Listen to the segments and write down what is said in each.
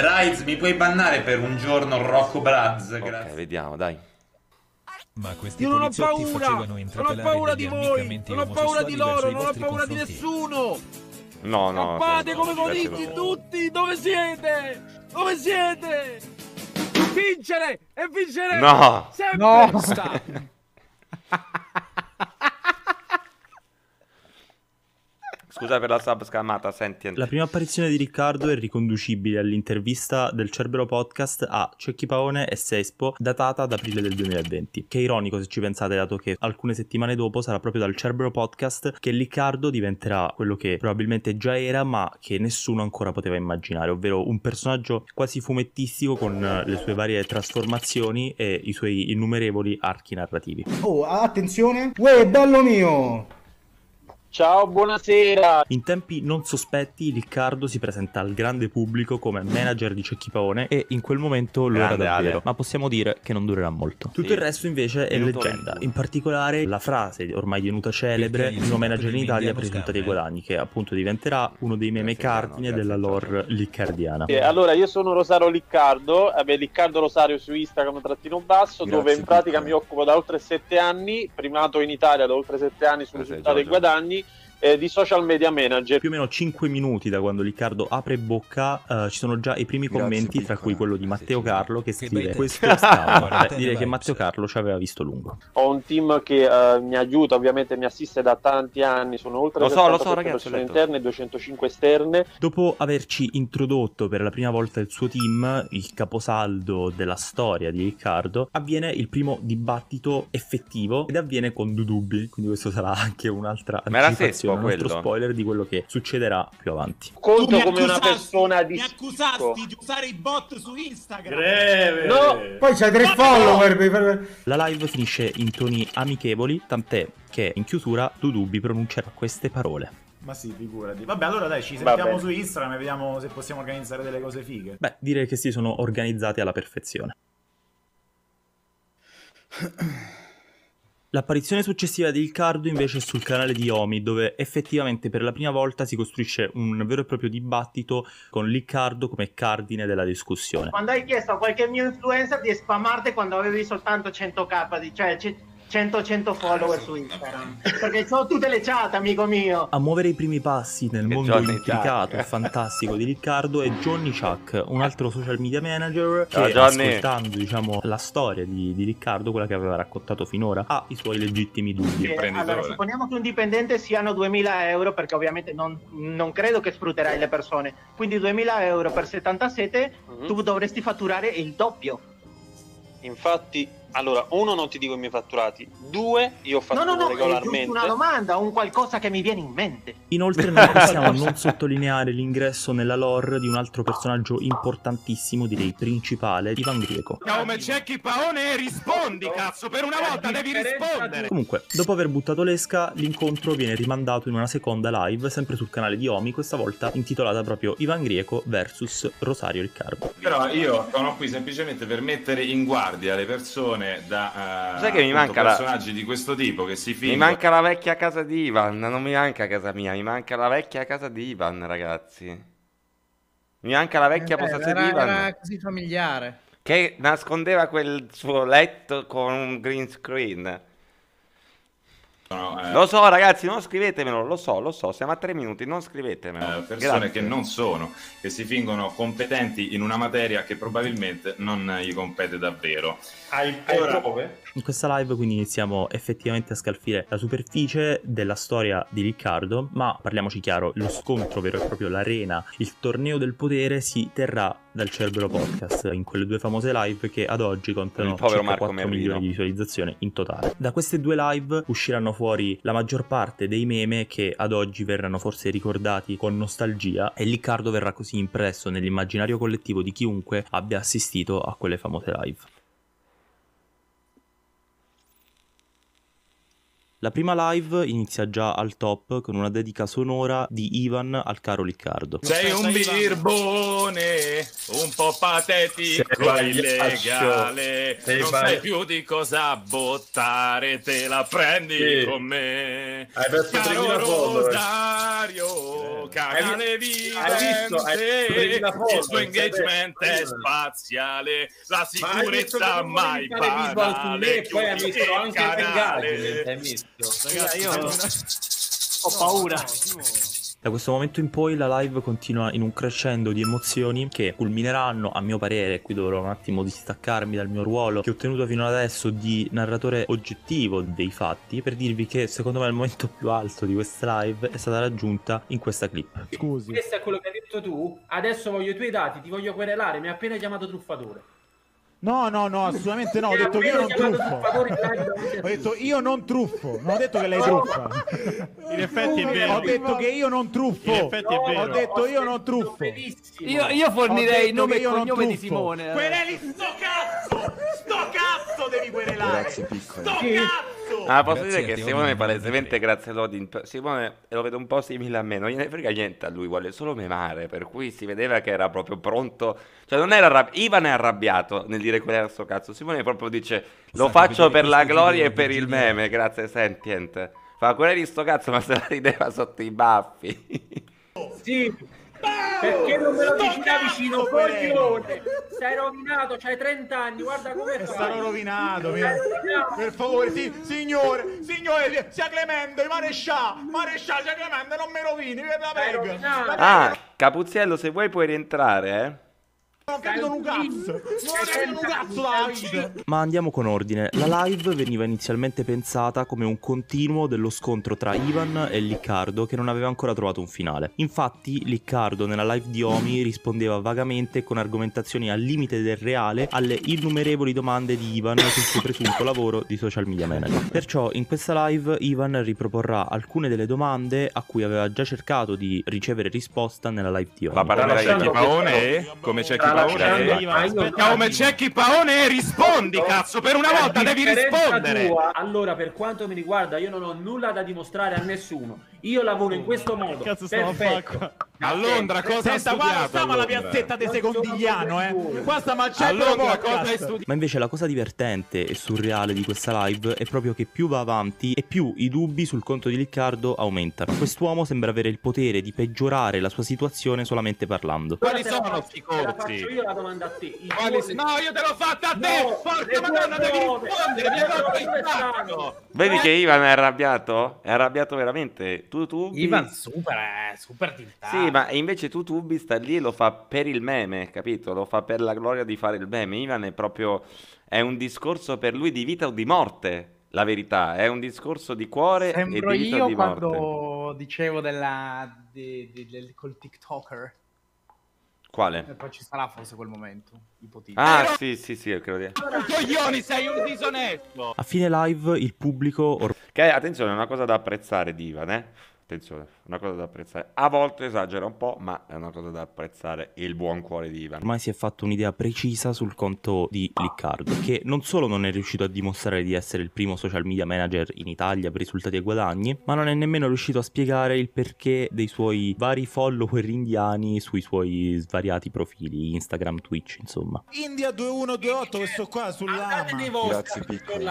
Rides, mi puoi bannare per un giorno Rocco Braz? Grazie. Ok, vediamo, dai. Ma questi Io non ho paura! Non ho paura di voi! Non ho paura di loro! Non ho paura di nessuno! No, no. Scappate no, cioè, come volete tutti! Dove siete? Dove siete? Vincere! E vincere! No! Sempre! No! Scusa per la sub scamata, senti. La prima apparizione di Riccardo è riconducibile all'intervista del Cerbero Podcast a Cecchi Paone e Sespo, datata ad aprile del 2020. Che ironico se ci pensate, dato che alcune settimane dopo sarà proprio dal Cerbero Podcast che Riccardo diventerà quello che probabilmente già era, ma che nessuno ancora poteva immaginare, ovvero un personaggio quasi fumettistico con eh, le sue varie trasformazioni e i suoi innumerevoli archi narrativi. Oh, attenzione! Uè, bello mio! Ciao, buonasera. In tempi non sospetti, Riccardo si presenta al grande pubblico come manager di Cecchi Paone e in quel momento lo grande era davvero, Ale. ma possiamo dire che non durerà molto. Tutto sì. il resto invece è Minuto leggenda, in particolare la frase ormai divenuta celebre, il nuovo manager in Italia presunta dei eh. guadagni, che appunto diventerà uno dei meme cardine della lore liccardiana. Sì, eh, allora, io sono Rosario Riccardo, eh, beh, Riccardo Rosario su Instagram trattino basso, Grazie dove in pratica tutto. mi occupo da oltre 7 anni, primato in Italia da oltre 7 anni sul risultato dei guadagni eh, di social media manager. Più o meno 5 minuti da quando Riccardo apre bocca eh, ci sono già i primi Grazie, commenti, piccola. tra cui quello di Matteo Carlo che, che questo stava. Beh, direi che Matteo Carlo ci aveva visto lungo. Ho un team che eh, mi aiuta, ovviamente mi assiste da tanti anni, sono oltre lo 70 so, so, ragazzi, persone interne e 205 esterne. Dopo averci introdotto per la prima volta il suo team, il caposaldo della storia di Riccardo, avviene il primo dibattito effettivo ed avviene con Dudubbi, quindi questo sarà anche un'altra... Ma attenzione, un altro spoiler di quello che succederà più avanti. Conto come una persona di. Mi accusasti di usare i bot su Instagram. Greve. No. Poi c'hai tre no, follower. No. La live finisce in toni amichevoli, tant'è che in chiusura Dudubi pronuncerà queste parole. Ma sì, figurati. Vabbè, allora dai, ci sentiamo su Instagram e vediamo se possiamo organizzare delle cose fighe. Beh, direi che si sono organizzati alla perfezione. L'apparizione successiva di Riccardo invece è sul canale di Omi, dove effettivamente per la prima volta si costruisce un vero e proprio dibattito con Riccardo come cardine della discussione. Quando hai chiesto a qualche mio influencer di spammarti quando avevi soltanto 100k, cioè 100-100 follower su Instagram. Perché sono tutte le chat, amico mio. A muovere i primi passi nel mondo Johnny intricato e fantastico di Riccardo è Johnny Chuck, un altro social media manager che Ciao, ascoltando diciamo, la storia di, di, Riccardo, quella che aveva raccontato finora, ha i suoi legittimi dubbi. Sì, allora, supponiamo che un dipendente siano 2000 euro, perché ovviamente non, non credo che sfrutterai le persone. Quindi 2000 euro per 77 mm-hmm. tu dovresti fatturare il doppio. Infatti allora, uno, non ti dico i miei fatturati. Due, io ho fatto no, no, no, regolarmente. una domanda, un qualcosa che mi viene in mente. Inoltre, non possiamo non sottolineare l'ingresso nella lore di un altro personaggio importantissimo, direi principale, Ivan Greco. Come c'è chi paone oh, rispondi, cazzo, per una volta devi rispondere. Comunque, dopo aver buttato l'esca, l'incontro viene rimandato in una seconda live, sempre sul canale di Omi, questa volta intitolata proprio Ivan Grieco vs Rosario Riccardo. Però io sono qui semplicemente per mettere in guardia le persone costruzione da uh, Sai che mi manca personaggi la... di questo tipo che si fingono. Mi manca la vecchia casa di Ivan, non mi manca casa mia, mi manca la vecchia casa di Ivan, ragazzi. Mi manca la vecchia eh, postazione era, di Ivan. Era così familiare. Che nascondeva quel suo letto con un green screen. No, eh. Lo so, ragazzi, non scrivetemelo, lo so, lo so, siamo a tre minuti, non scrivetemelo. Eh, persone Grazie. che non sono, che si fingono competenti in una materia che probabilmente non gli compete davvero. Hai, hai allora, prove? In questa live quindi iniziamo effettivamente a scalfire la superficie della storia di Riccardo, ma parliamoci chiaro, lo scontro vero e proprio, l'arena, il torneo del potere si terrà dal Cerbero Podcast in quelle due famose live che ad oggi contano circa Marco 4 Merlino. milioni di visualizzazioni in totale. Da queste due live usciranno fuori la maggior parte dei meme che ad oggi verranno forse ricordati con nostalgia e Riccardo verrà così impresso nell'immaginario collettivo di chiunque abbia assistito a quelle famose live. La prima live inizia già al top con una dedica sonora di Ivan al caro Riccardo. Sei un birbone, un po' patetico e illegale, sei non sai più di cosa bottare, te la prendi sì. con me. Hai perso caro Rosario, canale vivente, il tuo engagement è spaziale, la sicurezza mai parale, chiudi il canale. Ragazzi, io non... ho paura. No, no, da questo momento in poi la live continua in un crescendo di emozioni che culmineranno, a mio parere, qui dovrò un attimo distaccarmi dal mio ruolo che ho tenuto fino ad adesso di narratore oggettivo dei fatti, per dirvi che secondo me il momento più alto di questa live è stata raggiunta in questa clip. Scusi. Questo è quello che hai detto tu, adesso voglio i tuoi dati, ti voglio querelare, mi ha appena chiamato truffatore. No, no, no, assolutamente no. Ho detto che io non truffo. Ho detto io non truffo. Non ho detto che lei truffa. In effetti è vero. Ho detto che io non truffo. In effetti è vero. Ho detto io non truffo. Io, io fornirei il nome e cognome di Simone. Quereli sto cazzo! Sto cazzo devi querelare. Sto cazzo! Ah, posso grazie dire che Simone palesemente grazie a Lodin. Simone lo vedo un po' simile a me, non gliene frega niente a lui, vuole solo memare, per cui si vedeva che era proprio pronto. Cioè non era arrabbiato, Ivan è arrabbiato nel dire quello era sto cazzo. Simone proprio dice "Lo Sacco, faccio per la gloria e per il meme, grazie sentient. Fa quella di sto cazzo, ma se la rideva sotto i baffi. sì, perché non me lo dici da vicino, eh. coglione? Sei rovinato, c'hai 30 anni, guarda come eh, Sarò rovinato, mia. per favore, sì, signore, signore, sia Clemente, marescià, marescià, sia Clemente, non mi rovini, per la Ah, Capuziello, se vuoi puoi rientrare, eh. Ma andiamo con ordine. La live veniva inizialmente pensata come un continuo dello scontro tra Ivan e Liccardo che non aveva ancora trovato un finale. Infatti Liccardo nella live di Omi rispondeva vagamente con argomentazioni al limite del reale alle innumerevoli domande di Ivan sul suo presunto lavoro di social media manager. Perciò in questa live Ivan riproporrà alcune delle domande a cui aveva già cercato di ricevere risposta nella live di Omi. La parola di Paone come c'è chi lasciare. Arriva, aspetta, come c'è chi Paone rispondi, cazzo, per una volta devi rispondere. Tua, allora, per quanto mi riguarda, io non ho nulla da dimostrare a nessuno. Io lavoro in oh, questo modo. Cazzo stiamo facendo? A Londra cosa Senta, hai studiato? Eh. Qua alla piazzetta di Secondigliano, eh. Qua stiamo al centro a Londra, cosa hai studiato? Ma invece la cosa divertente e surreale di questa live è proprio che più va avanti e più i dubbi sul conto di Riccardo aumentano. Quest'uomo sembra avere il potere di peggiorare la sua situazione solamente parlando. Quali sono questi corsi? Faccio io la domanda a te. Quali... Tuo... No, io te l'ho fatta a te! No, Porca madonna, devi rispondere! Mi hai rotto il Vedi che Ivan è arrabbiato? È arrabbiato veramente. Tutubi... Ivan super, eh, super tintato. Sì, ma invece Tutubi sta lì e lo fa per il meme, capito? Lo fa per la gloria di fare il meme. Ivan è proprio... è un discorso per lui di vita o di morte, la verità. È un discorso di cuore Sembro e di vita io o di quando morte. dicevo della... Di, di, del, col TikToker. Quale? E poi ci sarà forse quel momento, ipotizzo. Ah, sì, sì, sì, credo di... Coglioni, sei un disonesto! A fine live il pubblico... Or- che attenzione, è una cosa da apprezzare di Ivan, eh? Attenzione una cosa da apprezzare. A volte esagera un po', ma è una cosa da apprezzare il buon cuore di Ivan. Ormai si è fatto un'idea precisa sul conto di Liccardo, che non solo non è riuscito a dimostrare di essere il primo social media manager in Italia per risultati e guadagni, ma non è nemmeno riuscito a spiegare il perché dei suoi vari follower indiani sui suoi svariati profili Instagram, Twitch, insomma. India 2128, questo qua sull'ama. Grazie piccolo.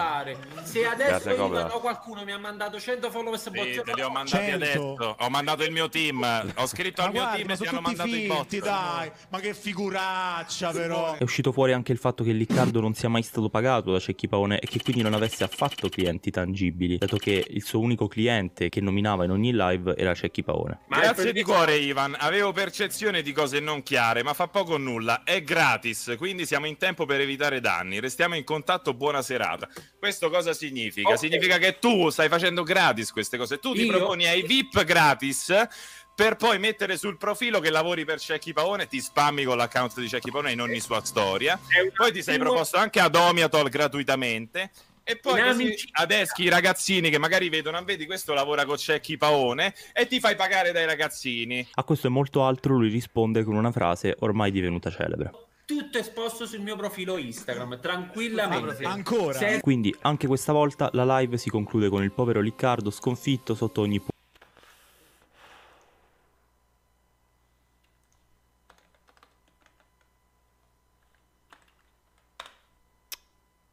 Se adesso Grazie, Ivan, qualcuno mi ha mandato 100 follower, sì, te li ho mandati 100. adesso. Ho ho mandato il mio team. Ho scritto al mio team e ti hanno mandato finti, i bot. Dai, ma che figuraccia, però. È uscito fuori anche il fatto che Liccardo non sia mai stato pagato da Cecchi Paone e che quindi non avesse affatto clienti tangibili, dato che il suo unico cliente che nominava in ogni live era Cecchi Paone. Ma grazie di cuore, Ivan. Avevo percezione di cose non chiare, ma fa poco o nulla. È gratis, quindi siamo in tempo per evitare danni. Restiamo in contatto. Buona serata. Questo cosa significa? Okay. Significa che tu stai facendo gratis queste cose. Tu ti proponi ai VIP gratis gratis per poi mettere sul profilo che lavori per Cecchi Paone, ti spammi con l'account di Cecchi Paone in ogni sua storia. Poi ti sei proposto anche ad Omiatol gratuitamente. E poi così, adeschi i ragazzini che magari vedono, ah, vedi questo lavora con Cecchi Paone e ti fai pagare dai ragazzini. A questo e molto altro lui risponde con una frase ormai divenuta celebre. Tutto esposto sul mio profilo Instagram, tranquillamente. ancora? Se... Quindi anche questa volta la live si conclude con il povero Liccardo sconfitto sotto ogni punto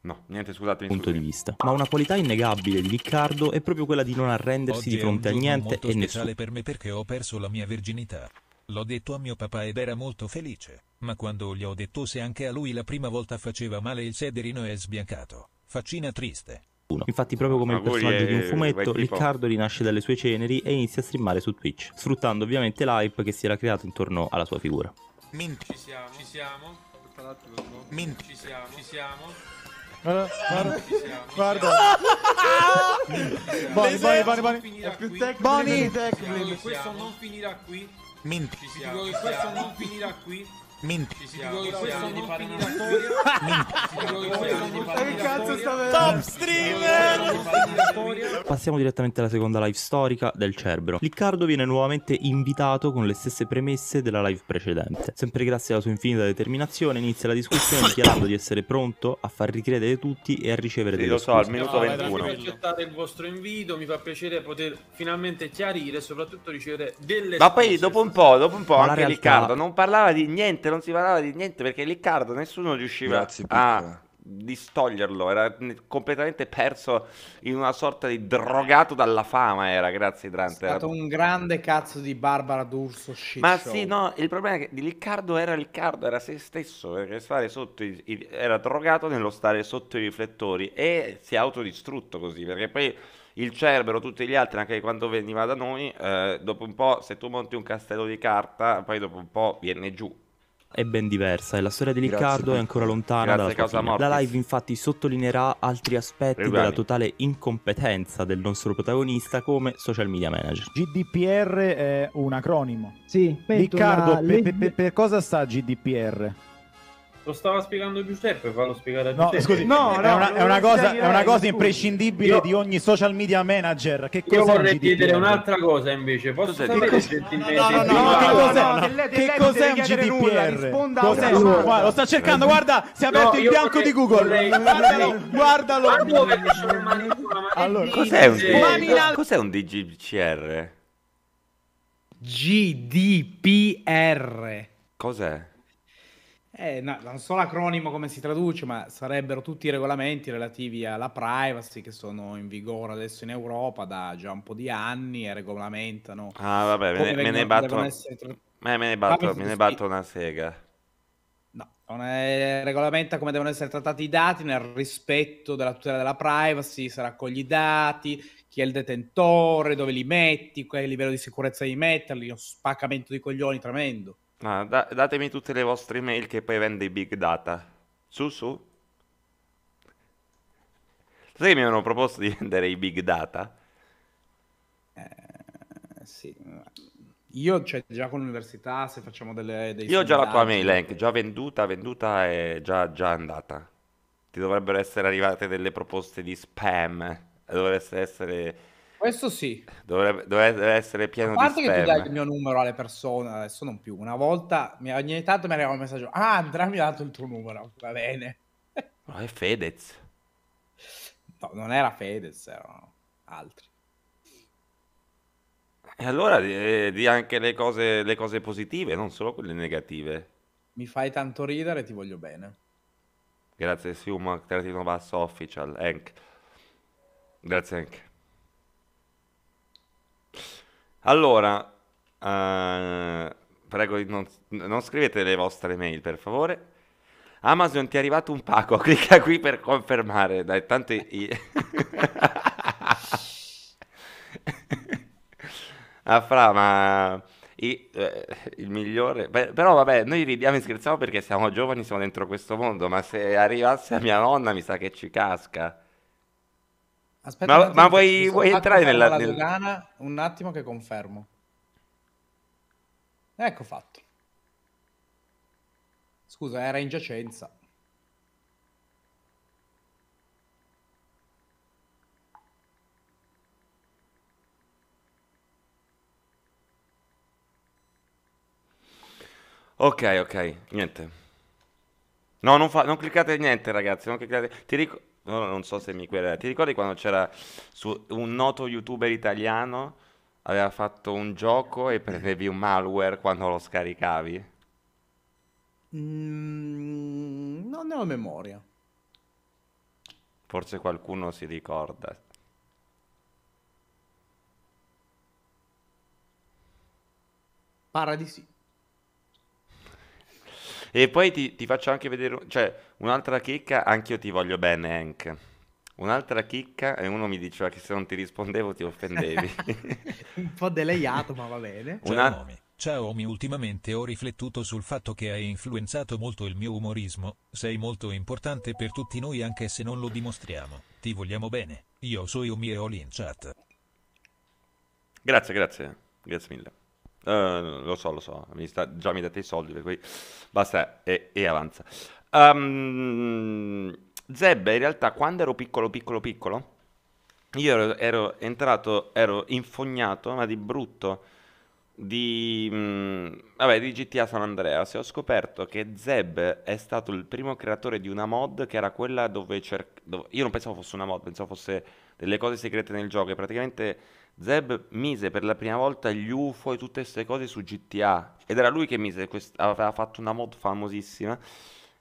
No, niente, scusate. Punto di vista. Ma una qualità innegabile di Riccardo è proprio quella di non arrendersi Oggi di fronte a niente e nessuno. È per me perché ho perso la mia virginità. L'ho detto a mio papà ed era molto felice, ma quando gli ho detto se anche a lui la prima volta faceva male il sederino è sbiancato. Faccina triste. Uno. Infatti, proprio come ma il personaggio è... di un eh, fumetto, Riccardo rinasce dalle sue ceneri e inizia a streamare su Twitch, sfruttando ovviamente l'hype che si era creato intorno alla sua figura. Mint. Ci siamo, ci siamo. Mint. Ci siamo, ci siamo. Guarda, guarda, guarda. Boni, Boni, Boni, Boni. È più tecnico Boni. Questo non finirà qui. Minchia. Questo non finirà qui. Minchia. Top streamer! Passiamo direttamente alla seconda live storica del Cerbero. Riccardo viene nuovamente invitato con le stesse premesse della live precedente. Sempre grazie alla sua infinita determinazione inizia la discussione dichiarando di essere pronto a far ricredere tutti e a ricevere sì, delle lo so, scuse. al minuto no, 21. Grazie per accettare il vostro invito, mi fa piacere poter finalmente chiarire e soprattutto ricevere delle Ma poi dopo un po', dopo un po' Ma anche realtà... Riccardo non parlava di niente, non si parlava di niente perché Liccardo nessuno riusciva Grazie, a distoglierlo, era completamente perso in una sorta di drogato dalla fama, era grazie Drante. È stato un grande cazzo di Barbara D'Urso shit Ma show. sì, no, il problema è che Riccardo era Riccardo, era se stesso, perché stare sotto i, i, era drogato nello stare sotto i riflettori e si è autodistrutto così, perché poi il Cerbero, tutti gli altri, anche quando veniva da noi, eh, dopo un po', se tu monti un castello di carta, poi dopo un po' viene giù, è ben diversa e eh. la storia di Riccardo è ancora lontana dalla sua fine. La live infatti sottolineerà altri aspetti Prima. della totale incompetenza del nostro protagonista come social media manager. GDPR è un acronimo. Sì, Riccardo, la... per, per, per cosa sta GDPR? Lo stava spiegando Giuseppe, fallo spiegare a Giuseppe. No, scusi, no, no è, una, è una cosa, è una cosa imprescindibile io, di ogni social media manager. Che cosa io vorrei chiedere un'altra cosa invece. Posso cos'è? sapere cos- gentilmente? No, no, no, che cos'è, che cos'è un GDPR? Risponda cos'è? Guarda, lo sta cercando, guarda, si è aperto il bianco di Google. Guardalo, guardalo. Allora, cos'è un, cos'è un DGCR? GDPR. Cos'è? Eh, no, non so l'acronimo come si traduce, ma sarebbero tutti i regolamenti relativi alla privacy che sono in vigore adesso in Europa da già un po' di anni e regolamentano. Ah, vabbè, me ne, eh, me ne batto, essere... me ne batto, me ne batto una sega. No, regolamenta come devono essere trattati i dati nel rispetto della tutela della privacy, se raccogli i dati, chi è il detentore, dove li metti, quel livello di sicurezza di metterli, uno spaccamento di coglioni tremendo. No, da- datemi tutte le vostre mail che poi vende i big data. Su, su. Sai che mi hanno proposto di vendere i big data? Eh, sì. Io, cioè, già con l'università, se facciamo delle... Dei Io ho già la tua mail, Hank, eh, già venduta, venduta e già, già andata. Ti dovrebbero essere arrivate delle proposte di spam, dovrebbero essere questo sì. Dovrebbe, dovrebbe essere pieno di spam. A parte che tu dai il mio numero alle persone, adesso non più. Una volta, ogni tanto mi arriva un messaggio. Ah, Andrea mi ha dato il tuo numero, va bene. No, è Fedez. No, non era Fedez, erano altri. E allora di, eh, di anche le cose, le cose positive, non solo quelle negative. Mi fai tanto ridere, ti voglio bene. Grazie Siuma, Tratino Basso Official, Hank. Grazie Hank. Allora, eh, prego, non, non scrivete le vostre mail, per favore. Amazon ti è arrivato un pacco, clicca qui per confermare. Dai, tante... ah, fra, ma... I, eh, il migliore... Beh, però vabbè, noi ridiamo e scherziamo perché siamo giovani, siamo dentro questo mondo, ma se arrivasse a mia nonna mi sa che ci casca. Aspetta, ma, ma vuoi, vuoi entrare nella... Nel... Dogana, un attimo che confermo. Ecco fatto. Scusa, era in giacenza. Ok, ok, niente. No, non, fa, non cliccate niente, ragazzi. Non cliccate. Ti ricordo no, non so se mi querela. Ti ricordi quando c'era un noto youtuber italiano aveva fatto un gioco e prendevi un malware quando lo scaricavi? Mm, non ne ho memoria. Forse qualcuno si ricorda. Para di sì. E poi ti, ti faccio anche vedere, cioè, un'altra chicca, anche io ti voglio bene, Hank. Un'altra chicca, e uno mi diceva che se non ti rispondevo ti offendevi. Un po' delayato, ma va bene. Ciao, Omi. Ciao Omi, ultimamente ho riflettuto sul fatto che hai influenzato molto il mio umorismo, sei molto importante per tutti noi anche se non lo dimostriamo, ti vogliamo bene, io sono Omi e Oli in chat. Grazie, grazie, grazie mille. Uh, lo so, lo so, mi sta, già mi date i soldi, per cui basta e, e avanza. Um, Zebbe, in realtà, quando ero piccolo, piccolo, piccolo, io ero, ero entrato, ero infognato, ma di brutto, di, mh, mm, vabbè, di GTA San Andreas e ho scoperto che Zeb è stato il primo creatore di una mod che era quella dove, cer- dove io non pensavo fosse una mod, pensavo fosse delle cose segrete nel gioco e praticamente Zeb mise per la prima volta gli UFO e tutte queste cose su GTA. Ed era lui che mise, quest- aveva fatto una mod famosissima.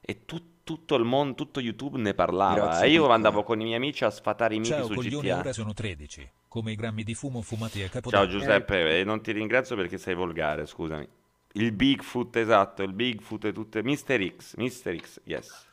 E tu- tutto il mondo, tutto YouTube ne parlava. Grazie e io tutto. andavo con i miei amici a sfatare i miti su coglioni, GTA. ora sono 13. Come i grammi di fumo fumati a capodanno. Ciao Giuseppe, eh, non ti ringrazio perché sei volgare, scusami. Il Bigfoot, esatto, il Bigfoot e tutte... Mister X, Mister X, yes.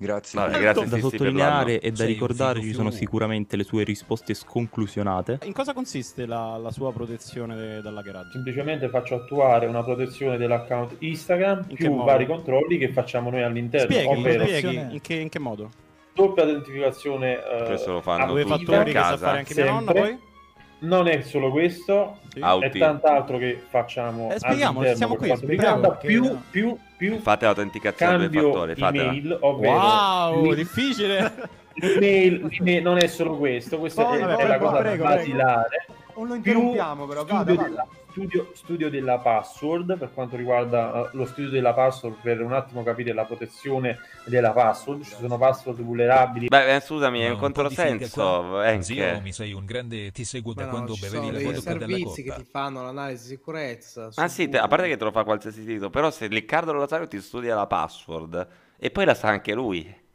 Grazie. Vabbè, grazie da sì, sottolineare sì, e da ricordare ci sono sicuramente le sue risposte sconclusionate. In cosa consiste la, la sua protezione de, dall'hackeraggio? Semplicemente faccio attuare una protezione dell'account Instagram in più vari controlli che facciamo noi all'interno. Spieghi, ovvero... spieghi in, che, in che modo? Doppia identificazione. Eh, Questo lo eh, fanno tutti. Avevi a casa. Fare anche sempre. mia nonna poi? non è solo questo, sì. Ah, è tant'altro che facciamo. Eh, spieghiamolo, siamo qui. Spieghiamo più, no. più, più. Fate l'autenticazione due fattori. Email, wow, email. difficile. Email, email, non è solo questo, questa oh, è, vabbè, è prego, la cosa prego, basilare. Prego. Non lo interrompiamo, però. Vada, vada. Della studio, studio, della password, per quanto riguarda eh, lo studio della password, per un attimo capire la protezione della password, ci sono password vulnerabili. Beh, eh, scusami, è un controsenso. Eh, Zio, mi sei un grande, ti seguo da no, quando bevevi la vodka della servizi che ti fanno l'analisi di sicurezza. Ah sì, te, a parte che te lo fa qualsiasi sito, però se Riccardo Rosario ti studia la password e poi la sa anche lui.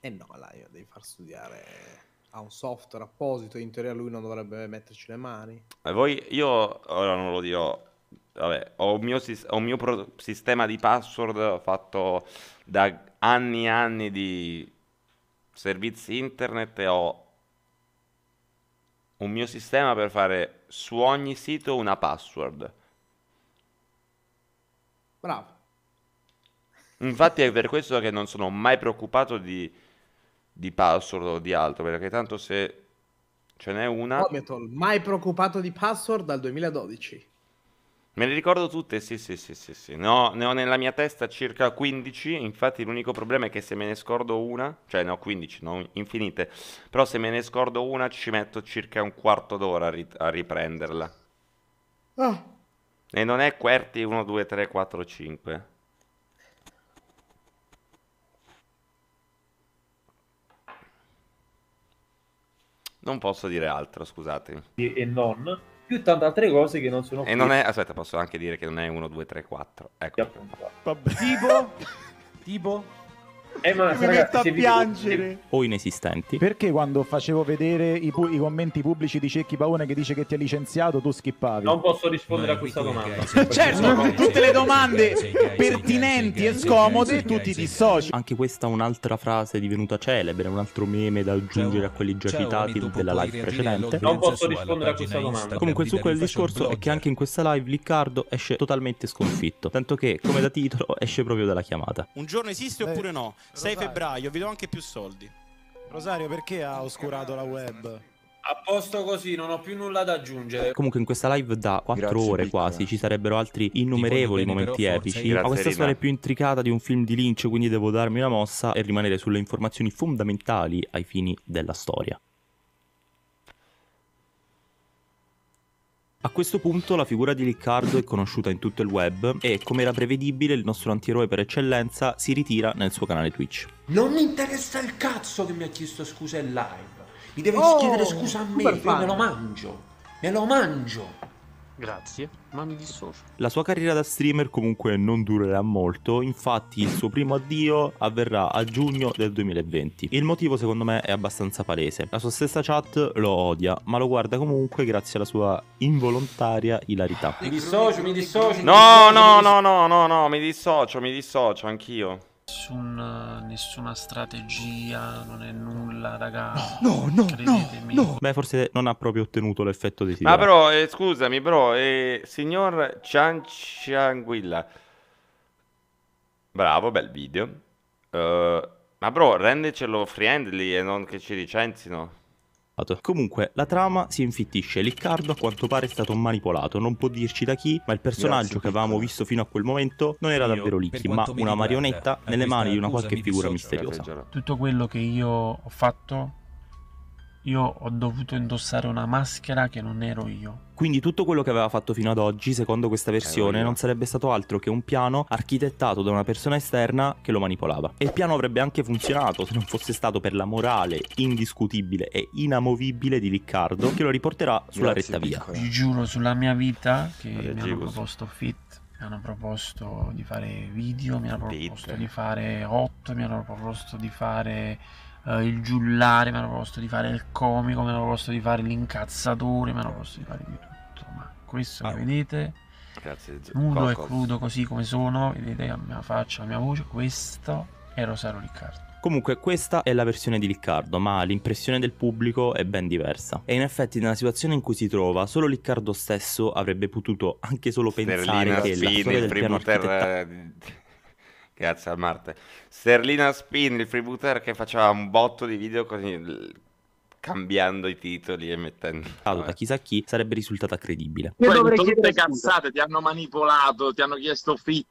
Eh no, la devi far studiare ha un software apposito, in teoria lui non dovrebbe metterci le mani. E voi, io ora non lo dirò, vabbè, ho un mio, ho un mio pro- sistema di password fatto da anni e anni di servizi internet e ho un mio sistema per fare su ogni sito una password. Bravo. Infatti è per questo che non sono mai preoccupato di di password o di altro, perché tanto se ce n'è una... Ometol, mai preoccupato di password dal 2012. Me le ricordo tutte, sì, sì, sì, sì, sì. No, ne ho nella mia testa circa 15, infatti l'unico problema è che se me ne scordo una, cioè ne ho 15, non infinite, però se me ne scordo una ci metto circa un quarto d'ora a, ri- a riprenderla. Oh. E non è QWERTY 1, 2, 3, 4, 5. Non posso dire altro, scusatemi. E non? Più tante altre cose che non sono... E qui. non è... Aspetta, posso anche dire che non è 1, 2, 3, 4. Ecco. Tipo... tipo... Eh, ma, mi ragazzi, metto a piangere o inesistenti perché quando facevo vedere i, pu- i commenti pubblici di Cecchi Paone che dice che ti ha licenziato tu schippavi non posso rispondere no, a questa domanda certo tutte le domande pertinenti e scomode tu ti dissoci anche questa è un'altra frase divenuta celebre un altro meme da aggiungere a quelli già citati della live precedente non posso rispondere a questa domanda comunque su quel discorso è che anche in questa live Liccardo esce totalmente sconfitto tanto che come da titolo esce proprio dalla chiamata un giorno esiste oppure no 6 febbraio, vi do anche più soldi. Rosario, perché ha oscurato la web? A posto così, non ho più nulla da aggiungere. Comunque in questa live da 4 Grazie ore quasi ci sarebbero altri innumerevoli momenti epici. Ma eh, questa storia è più intricata di un film di Lynch, quindi devo darmi una mossa e rimanere sulle informazioni fondamentali ai fini della storia. A questo punto la figura di Riccardo è conosciuta in tutto il web e, come era prevedibile, il nostro antieroe per eccellenza si ritira nel suo canale Twitch. Non mi interessa il cazzo che mi ha chiesto scusa in live. Mi deve oh, chiedere scusa a me, me lo mangio. Me lo mangio. Grazie, ma mi dissocio. La sua carriera da streamer comunque non durerà molto, infatti il suo primo addio avverrà a giugno del 2020. Il motivo secondo me è abbastanza palese. La sua stessa chat lo odia, ma lo guarda comunque grazie alla sua involontaria ilarità. Mi dissocio, mi dissocio. Mi no, dissocio, no, mi dissocio. no, no, no, no, mi dissocio, mi dissocio anch'io. Nessun, nessuna strategia, non è nulla, raga. No, no, no, no, Beh, forse non ha proprio ottenuto l'effetto desiderato. Ma però, eh, scusami, però, eh, signor Ciancianguilla, bravo, bel video. Uh, ma bro, rendicelo friendly e non che ci licenzino. Comunque, la trama si infittisce. Liccardo, a quanto pare, è stato manipolato. Non può dirci da chi, ma il personaggio Grazie, che avevamo visto fino a quel momento non era io, davvero Licchi, ma una marionetta nelle mani di una qualche figura misteriosa. Tutto quello che io ho fatto io ho dovuto indossare una maschera che non ero io. Quindi tutto quello che aveva fatto fino ad oggi, secondo questa eh, versione, non sarebbe stato altro che un piano architettato da una persona esterna che lo manipolava. E il piano avrebbe anche funzionato se non fosse stato per la morale indiscutibile e inamovibile di Riccardo, che lo riporterà sulla Grazie, retta via. Vi giuro sulla mia vita che mi hanno proposto fit mi hanno proposto di fare video, mi hanno proposto di fare hot, mi hanno proposto di fare eh, il giullare, mi hanno proposto di fare il comico, mi hanno proposto di fare l'incazzatore, mi hanno proposto di fare di tutto. Ma questo ah. che vedete, Grazie, nudo Coco. e crudo così come sono, vedete la mia faccia, la mia voce, questo è Rosario Riccardo. Comunque questa è la versione di Riccardo, ma l'impressione del pubblico è ben diversa. E in effetti nella situazione in cui si trova, solo Riccardo stesso avrebbe potuto anche solo Sterlina pensare che Fini, la storia del piano architettonico Grazie a Marte. Sterlina Spin, il freebooter che faceva un botto di video così cambiando i titoli e mettendo allora chissà chi sarebbe risultata credibile io Poi, dovrei tutte cazzate ti hanno manipolato ti hanno chiesto fit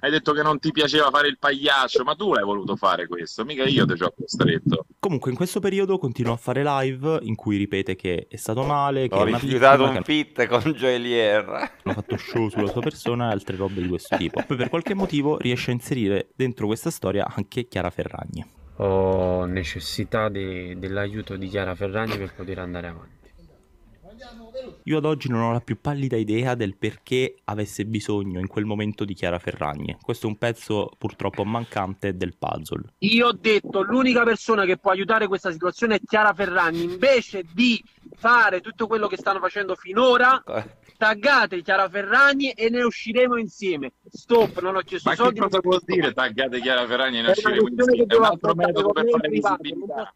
hai detto che non ti piaceva fare il pagliaccio ma tu l'hai voluto fare questo mica io te ci ho costretto comunque in questo periodo continua a fare live in cui ripete che è stato male che ho rifiutato un fit con Joelier ho fatto show sulla sua persona e altre robe di questo tipo poi per qualche motivo riesce a inserire dentro questa storia anche Chiara Ferragni ho necessità de, dell'aiuto di Chiara Ferragni per poter andare avanti. Io ad oggi non ho la più pallida idea del perché avesse bisogno in quel momento di Chiara Ferragni. Questo è un pezzo purtroppo mancante del puzzle. Io ho detto l'unica persona che può aiutare questa situazione è Chiara Ferragni, invece di fare tutto quello che stanno facendo finora, eh. taggate Chiara Ferragni e ne usciremo insieme. Stop, non ho chiesto Ma soldi. Ma cosa vuol dire taggate Chiara Ferragni e ne usciremo insieme? È un altro metodo per fare visibilità.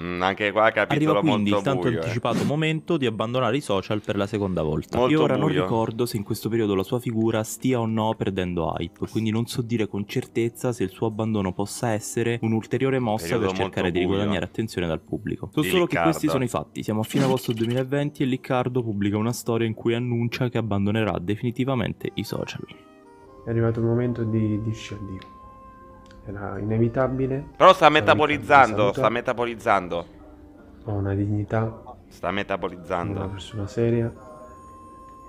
Mm, anche qua capitolo Arriva quindi il tanto buio, eh. anticipato eh. momento di abbandonare i social per la seconda volta. Molto Io ora buio. non ricordo se in questo periodo la sua figura stia o no perdendo hype, quindi non so dire con certezza se il suo abbandono possa essere un'ulteriore mossa periodo per cercare di riguadagnare attenzione dal pubblico. So di solo Riccardo. che questi sono i fatti. Siamo a fine agosto 2020 e Liccardo pubblica una storia in cui annuncia che abbandonerà definitivamente i social. È arrivato il momento di dirci addio era inevitabile. Però sta metabolizzando, sta metabolizzando. Ho una dignità. Sta metabolizzando. Una persona seria.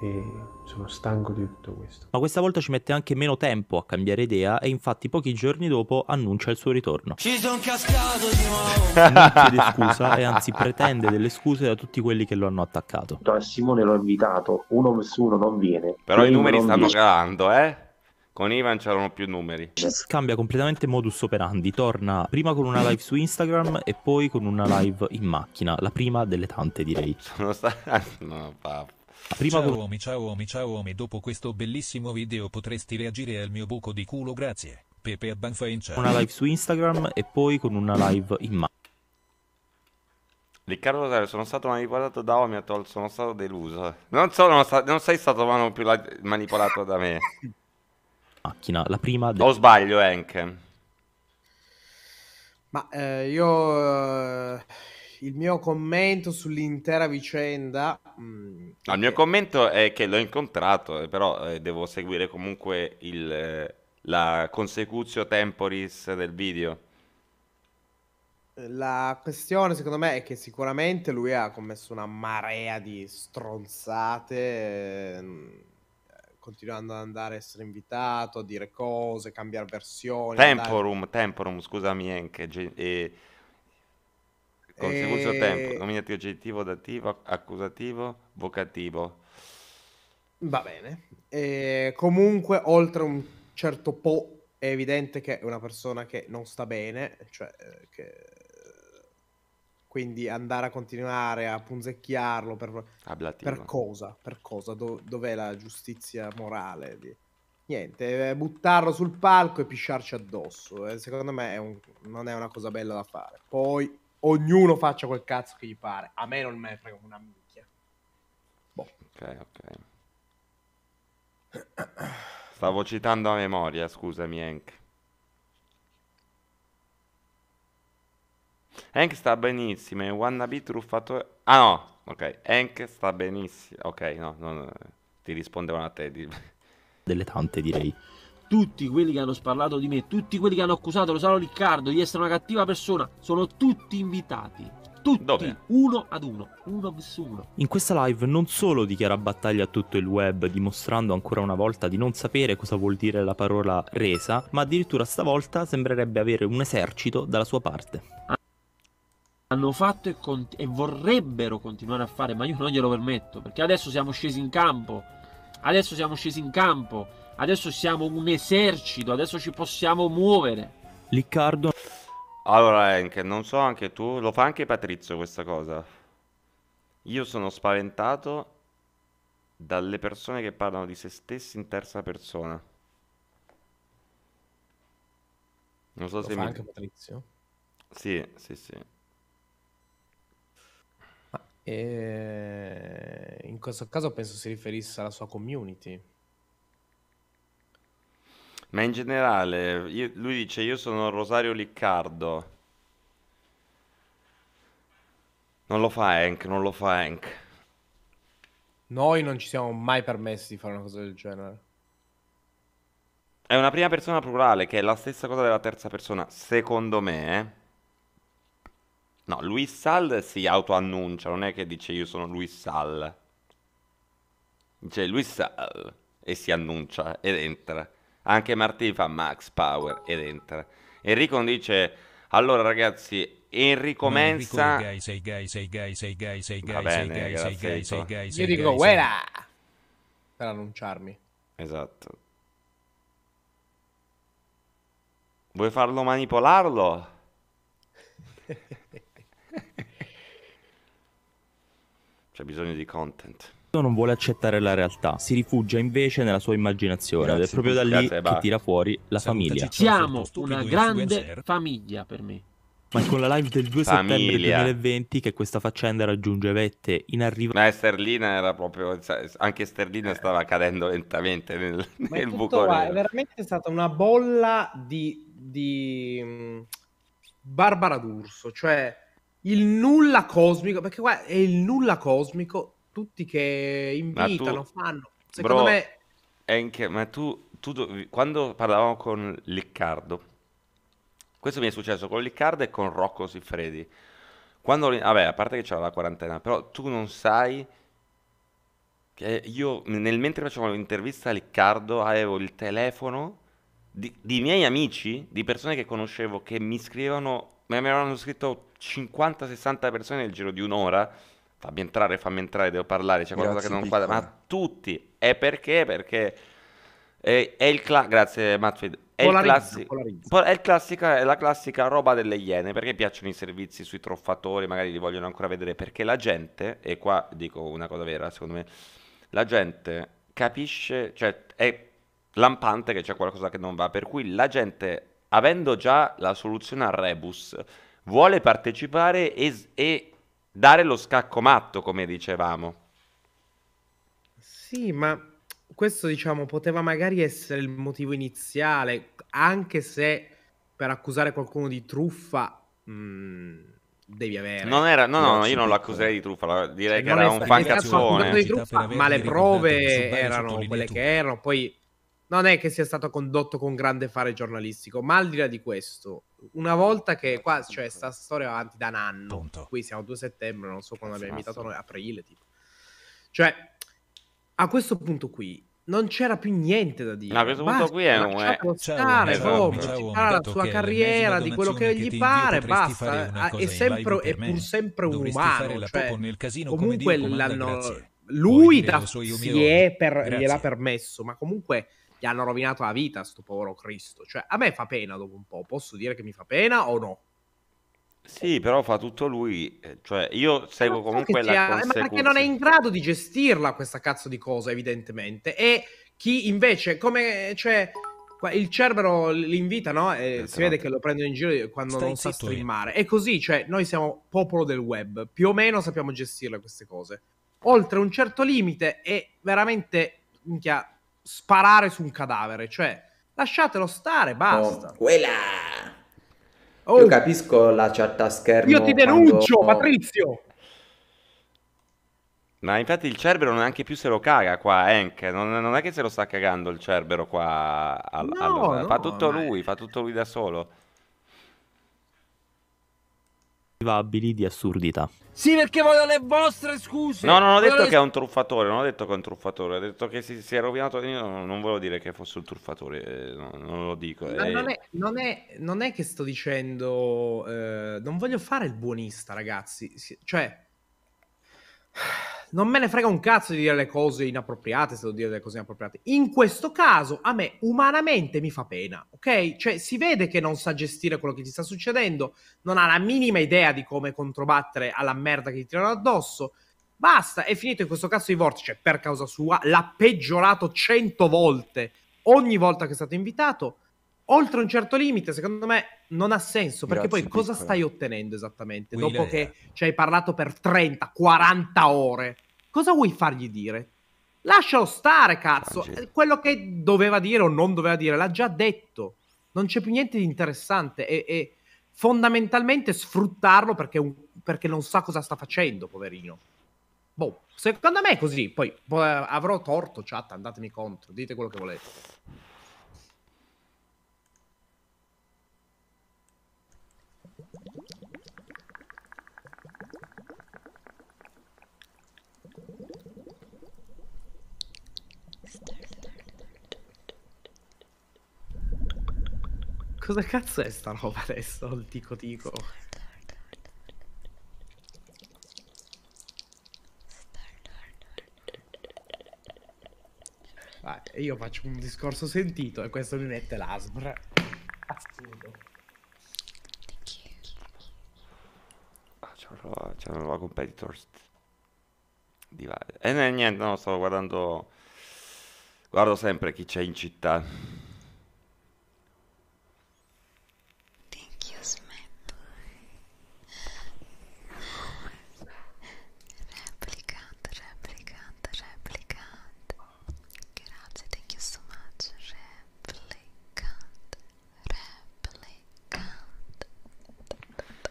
E sono stanco di tutto questo. Ma questa volta ci mette anche meno tempo a cambiare idea e infatti pochi giorni dopo annuncia il suo ritorno. Ci sono cascato di nuovo! Non chiede scusa e anzi pretende delle scuse da tutti quelli che lo hanno attaccato. Simone l'ho invitato, uno su uno non viene. Però i numeri stanno calando, eh? Con Ivan c'erano più numeri. Cambia completamente modus operandi. Torna prima con una live su Instagram e poi con una live in macchina. La prima delle tante, direi. Sono stato. No, papà. Prima ciao uomini, ciao uomini, ciao Omi, dopo questo bellissimo video potresti reagire al mio buco di culo, grazie. Pepe a in chat. Una live su Instagram e poi con una live in macchina. Riccardo Rosario, sono stato manipolato da Omi, sono stato deluso. Non, sono, non sei stato manipolato da me. macchina. La prima... De- o sbaglio, Hank? Ma eh, io... Eh, il mio commento sull'intera vicenda... Mm, no, il mio commento è che l'ho incontrato, eh, però eh, devo seguire comunque il, eh, la consecutio temporis del video. La questione, secondo me, è che sicuramente lui ha commesso una marea di stronzate continuando ad andare a essere invitato, a dire cose, cambiare versioni. Temporum, andare... temporum, scusami Enke, e... Eh, Consecuzio e... tempo, nominativo aggettivo, dativo, accusativo, vocativo. Va bene. E comunque, oltre un certo po', è evidente che è una persona che non sta bene, cioè eh, che quindi andare a continuare a punzecchiarlo per, ah, per cosa? Per cosa? Do, dov'è la giustizia morale? Niente, eh, buttarlo sul palco e pisciarci addosso. Eh, secondo me è un, non è una cosa bella da fare. Poi ognuno faccia quel cazzo che gli pare. A me non me ne frega una minchia. Boh. Ok, ok. Stavo citando a memoria, scusami Enk. Hank sta benissimo, è un truffatore... Ah no, ok, Hank sta benissimo. Ok, no, no, no. ti rispondevano a te. Di... Delle tante direi. Tutti quelli che hanno sparlato di me, tutti quelli che hanno accusato Rosano Riccardo di essere una cattiva persona, sono tutti invitati. Tutti, Dove? uno ad uno, uno verso uno. In questa live non solo dichiara battaglia a tutto il web, dimostrando ancora una volta di non sapere cosa vuol dire la parola resa, ma addirittura stavolta sembrerebbe avere un esercito dalla sua parte. Ah hanno fatto e, cont- e, vorrebbero continuare a fare, ma io non glielo permetto, perché adesso siamo scesi in campo, adesso siamo scesi in campo, adesso siamo un esercito, adesso ci possiamo muovere. Riccardo. Allora Enke, non so anche tu, lo fa anche Patrizio questa cosa. Io sono spaventato dalle persone che parlano di se stessi in terza persona. Non so lo se fa mi... anche Patrizio? Sì, sì, sì. E in questo caso penso si riferisse alla sua community. Ma in generale, io, lui dice io sono Rosario Liccardo. Non lo fa Hank, non lo fa Hank. Noi non ci siamo mai permessi di fare una cosa del genere. È una prima persona plurale che è la stessa cosa della terza persona, secondo me. Eh? No, Luis Sal si autoannuncia, non è che dice io sono Luis Sal. Dice Luis Sal e si annuncia ed entra. Anche Martini fa Max Power ed entra. Enrico dice allora ragazzi Enrico Mensa va bene io dico guerra per annunciarmi esatto vuoi farlo manipolarlo? C'è bisogno di content. Non vuole accettare la realtà, si rifugia invece nella sua immaginazione Grazie, ed è proprio da lì grazie, che tira fuori la famiglia. Siamo una grande famiglia per me. Ma è con la live del 2 Famiglia. settembre 2020 che questa faccenda raggiunge vette arrivo. Ma Sterlina era proprio. Anche Sterlina stava cadendo lentamente nel, nel buco. è veramente stata una bolla di, di mm, Barbara D'Urso. Cioè, il nulla cosmico, perché qua è il nulla cosmico, tutti che invitano, tu, fanno. Secondo bro, me... Enche, ma tu, tu quando parlavamo con Liccardo, questo mi è successo con Liccardo e con Rocco Siffredi. Quando, vabbè, a parte che c'era la quarantena, però tu non sai... Che io, nel mentre facevo l'intervista a Liccardo, avevo il telefono di, di miei amici, di persone che conoscevo, che mi scrivevano me ne avevano scritto 50-60 persone nel giro di un'ora. Fammi entrare, fammi entrare, devo parlare, c'è qualcosa Grazie, che non piccolo. quadra. Ma tutti. E perché? Perché è, è il cla- Grazie Matfred. È, il classi- è, classica, è la classica roba delle iene, perché piacciono i servizi sui truffatori, magari li vogliono ancora vedere, perché la gente, e qua dico una cosa vera, secondo me, la gente capisce, cioè è lampante che c'è qualcosa che non va, per cui la gente avendo già la soluzione al rebus, vuole partecipare e, e dare lo scacco matto, come dicevamo. Sì, ma questo diciamo poteva magari essere il motivo iniziale, anche se per accusare qualcuno di truffa mh, mm, devi avere. Non era, no, no, no io non lo accuserei di truffa, cioè, direi cioè, che era un fancazzone. Truffa, ma le prove erano quelle che erano, poi non è che sia stato condotto con grande fare giornalistico, ma al di là di questo, una volta che qua, cioè, sta storia va avanti da un anno, Punto. qui siamo 2 settembre, non so quando abbiamo esatto. invitato noi, aprile, tipo. Cioè, a questo punto qui, non c'era più niente da dire. a questo punto qui è un eh. stare, cioè, proprio, la sua carriera, di quello che gli pare, basta. Ah, è, sempre, è pur sempre un umano. Cioè, casino, comunque dico, l'hanno, lui da, si è per, gliel'ha permesso, ma comunque gli hanno rovinato la vita sto povero Cristo. Cioè, a me fa pena dopo un po', posso dire che mi fa pena o no? Sì, però fa tutto lui, eh, cioè io seguo comunque la sia, eh, Ma perché non è in grado di gestirla questa cazzo di cosa, evidentemente. E chi invece, come, cioè, il Cerbero l'invita, no? E eh, esatto. si vede che lo prendono in giro quando Stai non sa streamare. È così, cioè, noi siamo popolo del web, più o meno sappiamo gestirle queste cose. Oltre un certo limite è veramente, minchia, sparare su un cadavere, cioè lasciatelo stare, basta. Oh, quella! Oh. Io capisco la chat a schermo. Io ti denuncio, quando... Patrizio! Ma infatti il Cerbero neanche più se lo caga qua, Enk. Non, non, è che se lo sta cagando il Cerbero qua. Al, no, allora. fa tutto lui, fa tutto lui da solo inarrivabili di assurdità. Sì, perché voglio le vostre scuse. No, non ho detto le... che è un truffatore, non ho detto che è un truffatore, ho detto che si, si è rovinato. Io non, non volevo dire che fosse un truffatore, eh, no, non lo dico. Eh. Non, è, non, è, non, è, che sto dicendo, eh, non voglio fare il buonista, ragazzi. Cioè non me ne frega un cazzo di dire le cose inappropriate, se devo dire le cose inappropriate. In questo caso a me umanamente mi fa pena, ok? Cioè si vede che non sa gestire quello che gli sta succedendo, non ha la minima idea di come controbattere alla merda che gli tirano addosso. Basta, è finito in questo caso di vortice cioè, per causa sua, l'ha peggiorato cento volte ogni volta che è stato invitato oltre un certo limite, secondo me non ha senso, perché Grazie, poi cosa piccola. stai ottenendo esattamente Will dopo che ci hai parlato per 30-40 ore? Cosa vuoi fargli dire? Lascialo stare, cazzo. Grazie. Eh, quello che doveva dire o non doveva dire l'ha già detto. Non c'è più niente di interessante e, e fondamentalmente sfruttarlo perché, perché non sa cosa sta facendo, poverino. Boh, secondo me è così. Poi boh, eh, avrò torto, chat, andatemi contro, dite quello che volete. Cosa cazzo è sta roba adesso? Il tico tico. Ah, io faccio un discorso sentito e questo mi mette l'asbra. Assurdo. Ah, c'è una, una nuova competitors. Divide. E eh, niente, no, stavo guardando... Guardo sempre chi c'è in città.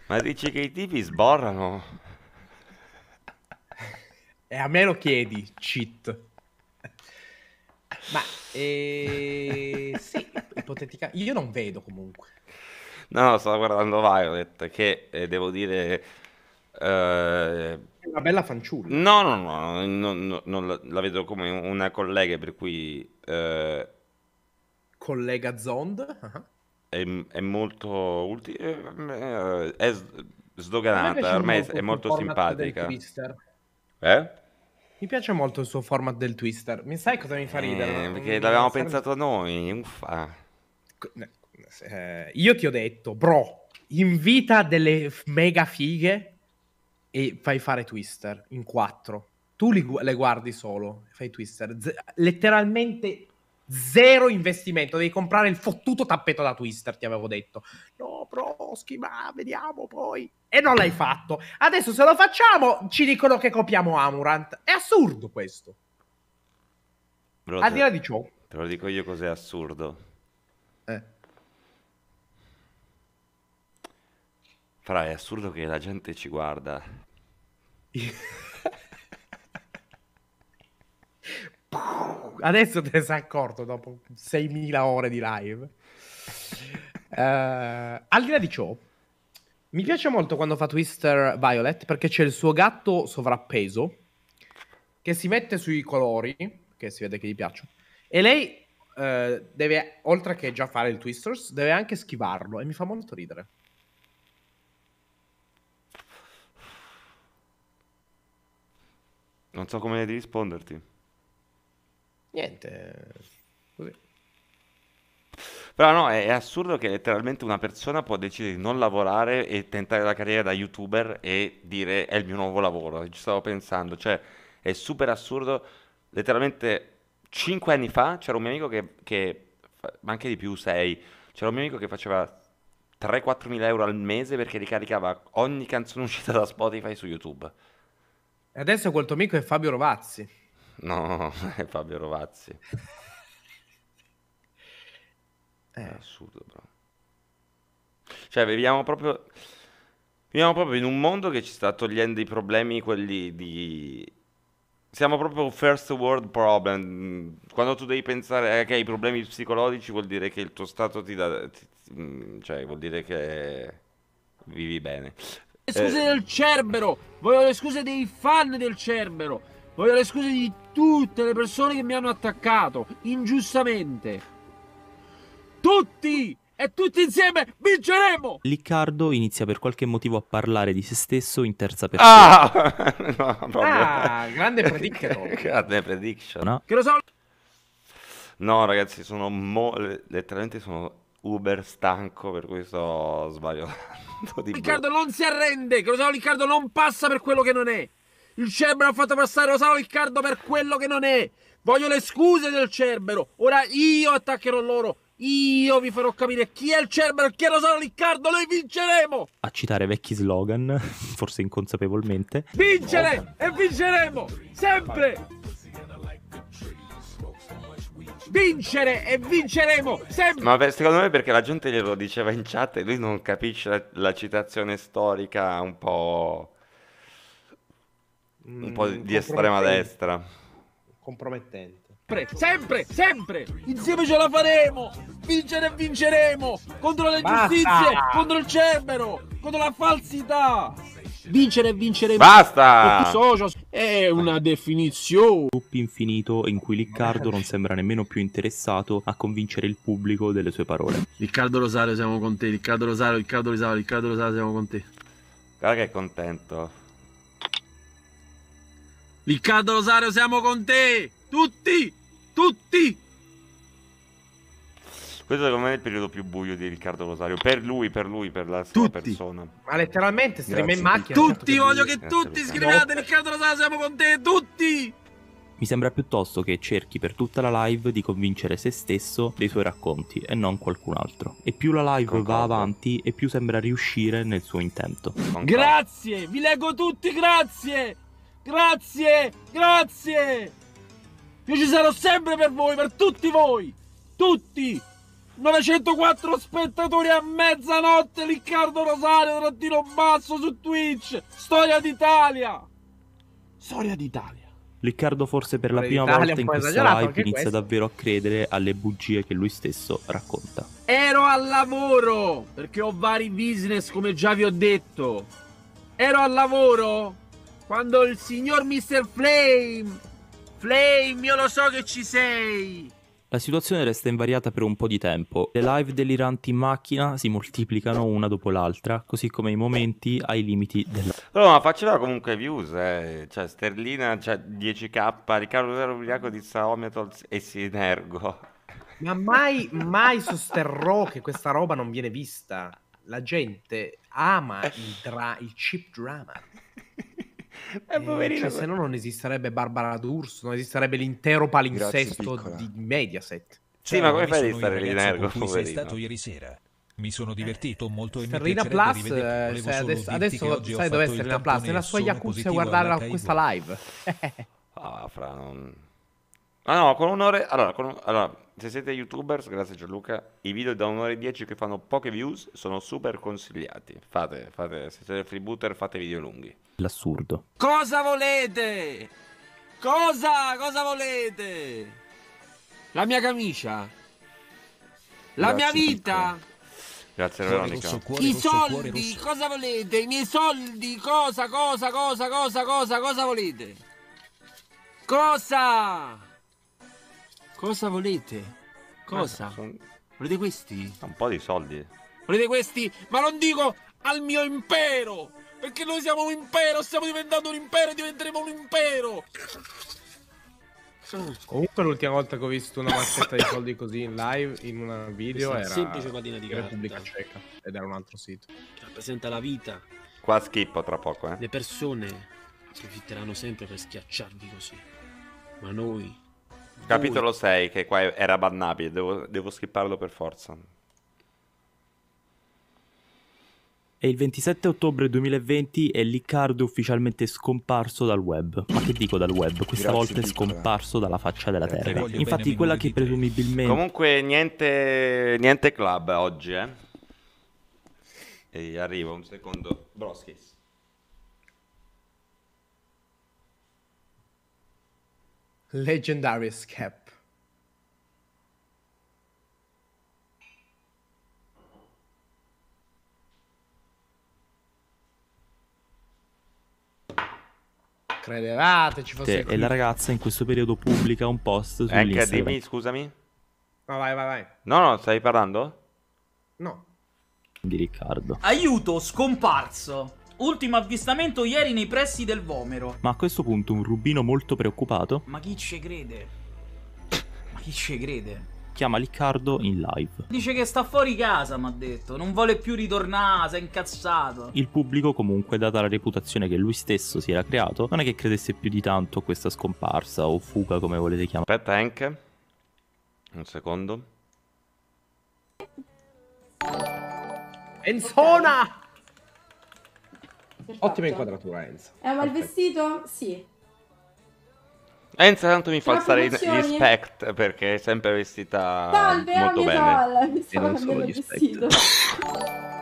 Ma dici che i tipi sborrano? E a me lo chiedi, cheat. Ma eh, sì, ipotetica. io non vedo comunque. No, stavo guardando Violet che eh, devo dire eh... una bella fanciulla. No, no, no, no, no, no la, la, vedo come una collega per cui eh, collega Zond. Uh-huh è, è molto ulti- eh, eh, è sdoganata, ormai è molto simpatica. Eh? Mi piace molto il suo format del twister. Mi sai cosa mi fa eh, ridere? Eh, perché l'avevamo sarebbe... pensato noi, uffa. io ti ho detto, bro, invita delle mega fighe e fai fare twister in quattro. Tu li, le guardi solo, fai twister. Z- letteralmente zero investimento, devi comprare il fottuto tappeto da Twister, ti avevo detto. No, Proschi, ma vediamo poi. E non l'hai fatto. Adesso se lo facciamo ci dicono che copiamo Amurant. È assurdo questo. Bro, Al di là di ciò. Te lo dico io cos'è assurdo. Eh. Fra, è assurdo che la gente ci guarda. Adesso te ne sei accorto dopo 6.000 ore di live. Uh, al di là di ciò, mi piace molto quando fa Twister Violet perché c'è il suo gatto sovrappeso che si mette sui colori, che si vede che gli piacciono, e lei uh, deve, oltre che già fare il Twisters, deve anche schivarlo e mi fa molto ridere. Non so come risponderti niente, così. Però no, è, è, assurdo che letteralmente una persona può decidere di non lavorare e tentare la carriera da youtuber e dire è il mio nuovo lavoro. Ci stavo pensando, cioè è super assurdo. Letteralmente 5 anni fa c'era un mio amico che, che ma anche di più 6, c'era un mio amico che faceva 3-4 mila euro al mese perché ricaricava ogni canzone uscita da Spotify su YouTube. E adesso quel tuo amico è Fabio Rovazzi. No, è Fabio Rovazzi. Eh. È assurdo, bro. Cioè, viviamo proprio... Viviamo proprio in un mondo che ci sta togliendo i problemi, quelli di... Siamo proprio first world problem. Quando tu devi pensare eh, che hai problemi psicologici vuol dire che il tuo stato ti dà... Ti... Mm, cioè, vuol dire che vivi bene. Le scuse eh. del Cerbero! Voglio le scuse dei fan del Cerbero! Voglio le scuse di tutte le persone che mi hanno attaccato, ingiustamente. Tutti! E tutti insieme vinceremo! Liccardo inizia per qualche motivo a parlare di se stesso in terza persona. Ah! no, ah grande prediction. grande prediction. No? Che lo so... No, ragazzi, sono mo... letteralmente sono uber stanco, per cui sto sbagliando. Riccardo non si arrende, che lo so, Riccardo non passa per quello che non è. Il Cerbero ha fatto passare Osao Riccardo per quello che non è. Voglio le scuse del Cerbero. Ora io attaccherò loro. Io vi farò capire chi è il Cerbero e chi è Rosario Riccardo. Noi vinceremo! A citare vecchi slogan, forse inconsapevolmente. Vincere e vinceremo! Sempre! Vincere e vinceremo! Sempre! Ma beh, secondo me perché la gente glielo diceva in chat e lui non capisce la, la citazione storica un po' un po' mm, di estrema destra. Compromettente. Sempre, sempre, insieme ce la faremo. Vincere e vinceremo contro le Basta. giustizie, contro il cerbero, contro la falsità. Vincere e vinceremo. Basta. Social è una definizione. Loop infinito in cui Riccardo non sembra nemmeno più interessato a convincere il pubblico delle sue parole. Riccardo Rosario, siamo con te. Riccardo Rosario, Riccardo Rosario, Riccardo Rosario, siamo con te. Guarda che è contento. Riccardo Rosario, siamo con te! Tutti! Tutti! Questo secondo me è il periodo più buio di Riccardo Rosario. Per lui, per lui, per la sua tutti. persona. Ma letteralmente stream in macchina. Certo tutti, che voglio che Grazie tutti scriviate no. Riccardo Rosario, siamo con te, tutti! Mi sembra piuttosto che cerchi per tutta la live di convincere se stesso dei suoi racconti e non qualcun altro. E più la live Concordo. va avanti e più sembra riuscire nel suo intento. Concordo. Grazie, vi leggo tutti, grazie! Grazie, grazie! Io ci sarò sempre per voi, per tutti voi! Tutti! 904 spettatori a mezzanotte, Riccardo Rosario, trattino basso su Twitch! Storia d'Italia! Storia d'Italia! Riccardo forse per la prima volta in questa live inizia questo. davvero a credere alle bugie che lui stesso racconta. Ero al lavoro perché ho vari business come già vi ho detto. Ero al lavoro quando il signor Mr. Flame... Flame, io lo so che ci sei! La situazione resta invariata per un po' di tempo. Le live deliranti in macchina si moltiplicano una dopo l'altra, così come i momenti ai limiti della... No, oh, ma faceva comunque views, eh. Cioè, Sterlina, cioè 10k, Riccardo Zero Ubriaco di Saomiatol e Sinergo. Ma mai, mai sosterrò che questa roba non viene vista. La gente ama il, dra- il chip drama. Eh, eh cioè, poverino. Cioè, se no non esisterebbe Barbara D'Urso, non esisterebbe l'intero palinsesto di Mediaset. Sì, ma come fai a stare lì in ergo? Sei stato ieri sera. Mi sono eh, divertito molto in Serena e Plus, cioè, adesso, adesso sai dove è Serena Plus? Nella sua Yakuza a guardare questa live. ah, fra, non... Ah no, con un'ora... Allora, con allora, se siete youtubers, grazie Gianluca, i video da un'ora e dieci che fanno poche views sono super consigliati. Fate, fate, se siete freebooter fate video lunghi. L'assurdo. Cosa volete? Cosa? Cosa volete? La mia camicia? La grazie mia vita? Piccolo. Grazie Veronica. Cuore, I soldi, cuore, cosa volete? I miei soldi, cosa, cosa, cosa, cosa, cosa, cosa volete? Cosa? Cosa volete? Cosa? Eh, son... Volete questi? Un po' di soldi. Volete questi? Ma non dico al mio impero! Perché noi siamo un impero, stiamo diventando un impero e diventeremo un impero! Comunque l'ultima volta che ho visto una mazzetta di soldi così in live in un video era semplice patina di Repubblica Ceca ed era un altro sito. Che rappresenta la vita. Qua schippo tra poco, eh. Le persone approfitteranno sempre per schiacciarvi così. Ma noi Capitolo 6, che qua era bannabile, devo, devo skipparlo per forza. E il 27 ottobre 2020 è Liccardo ufficialmente scomparso dal web. Ma che dico dal web? Questa Grazie volta è scomparso dalla faccia della terra. Infatti quella che presumibilmente... Comunque niente, niente club oggi, eh. E arrivo, un secondo. Broskis. Legendary Escape. Credevate ci fosse... E la ragazza in questo periodo pubblica un post su Anche eh, dimmi, scusami. No, vai, vai, vai. No, no, stai parlando? No. Di Riccardo. Aiuto, scomparso. Ultimo avvistamento ieri nei pressi del Vomero. Ma a questo punto un rubino molto preoccupato. Ma chi ci crede? Ma chi ci crede? Chiama Riccardo in live. Dice che sta fuori casa, mi ha detto. Non vuole più ritornare, si è incazzato. Il pubblico, comunque, data la reputazione che lui stesso si era creato, non è che credesse più di tanto a questa scomparsa o fuga, come volete chiamare. Aspetta, Hank. Un secondo. Enzona! Perfetto. Ottima inquadratura, Enza. Eh, ma il vestito? Sì. Enza tanto mi fa Però alzare in emozioni? respect perché è sempre vestita Salve, molto bene. Salve, non solo vestito.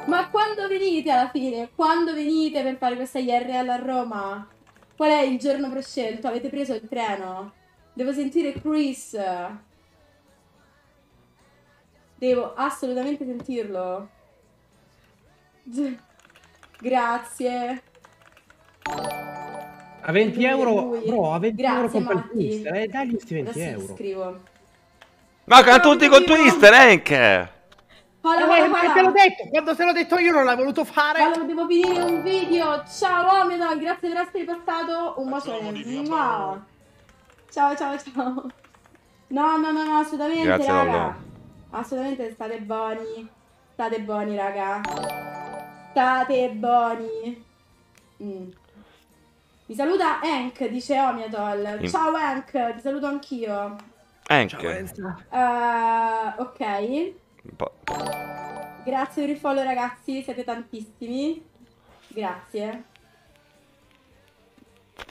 Ma quando venite alla fine? Quando venite per fare questa IRL a Roma? Qual è il giorno prescelto? Avete preso il treno? Devo sentire Chris. Devo assolutamente sentirlo. Grazie. A 20 euro, bro, a 20 Grazie, euro compra il twister, eh, dagli questi 20 Adesso euro. Scrivo. Eh, ma no, tutti con twister, anche. Paolo, Te l'ho detto, quando te l'ho detto io non l'hai voluto fare. Allora, devo finire un video. Ciao, Omedon, grazie per essere passato. Un bacione. Ciao, ciao, ciao. No, no, no, no, assolutamente, grazie, raga. Assolutamente state buoni. State buoni, raga. State buoni. Mm. Mi saluta Hank, dice Omiatol. Mm. Ciao Hank, ti saluto anch'io. Hank. Uh, ok. Po- Grazie per il follow ragazzi, siete tantissimi. Grazie.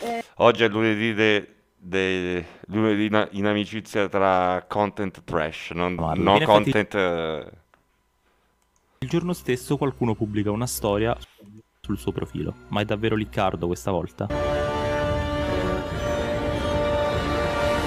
Eh. Oggi è lunedì de- dei, in amicizia tra content trash, non, no, no content... Fatti... Uh... Eh, il giorno stesso qualcuno pubblica una storia sul suo profilo, ma è davvero Liccardo questa volta.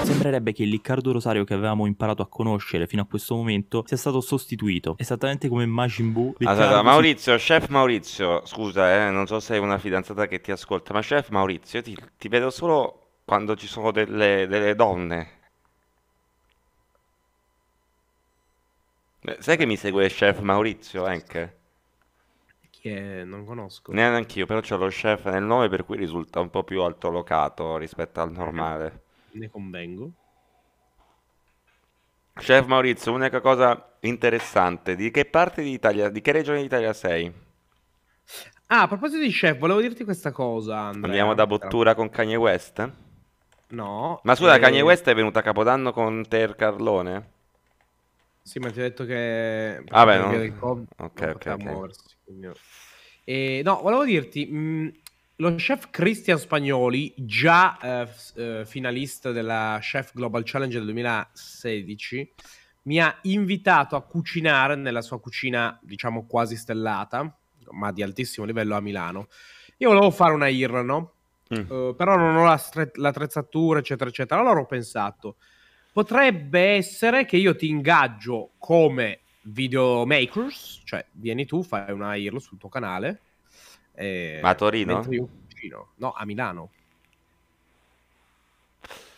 Sembrerebbe che il Liccardo Rosario che avevamo imparato a conoscere fino a questo momento sia stato sostituito, esattamente come Majin Buu. Riccardo ah, allora, Maurizio, si... chef Maurizio, scusa, eh, non so se hai una fidanzata che ti ascolta, ma chef Maurizio, ti, ti vedo solo quando ci sono delle, delle donne Eh, sai che mi segue chef Maurizio anche? Chi è? Non conosco. Neanche io, però c'è lo chef nel nome per cui risulta un po' più altolocato rispetto al normale. Ne convengo. Chef Maurizio, unica cosa interessante, di che parte d'Italia, di che regione d'Italia sei? Ah, a proposito di chef, volevo dirti questa cosa, Andrea. Andiamo da bottura con Kanye West? No. Ma scusa, eh... Kanye West è venuto a Capodanno con Ter Carlone? Sì, ma ti ho detto che... Ah beh, no. Del COVID, ok, ok. okay. Muoversi, quindi... e, no, volevo dirti, mh, mm, lo chef Cristian Spagnoli, già eh, eh, finalista della Chef Global Challenge del 2016, mi ha invitato a cucinare nella sua cucina, diciamo quasi stellata, ma di altissimo livello a Milano. Io volevo fare una IR, no? Mm. Uh, però non ho la stre- l'attrezzatura, eccetera, eccetera. Allora ho pensato, potrebbe essere che io ti ingaggio come videomakers, cioè vieni tu, fai una IRL sul tuo canale. Ma a Torino? No, a Milano.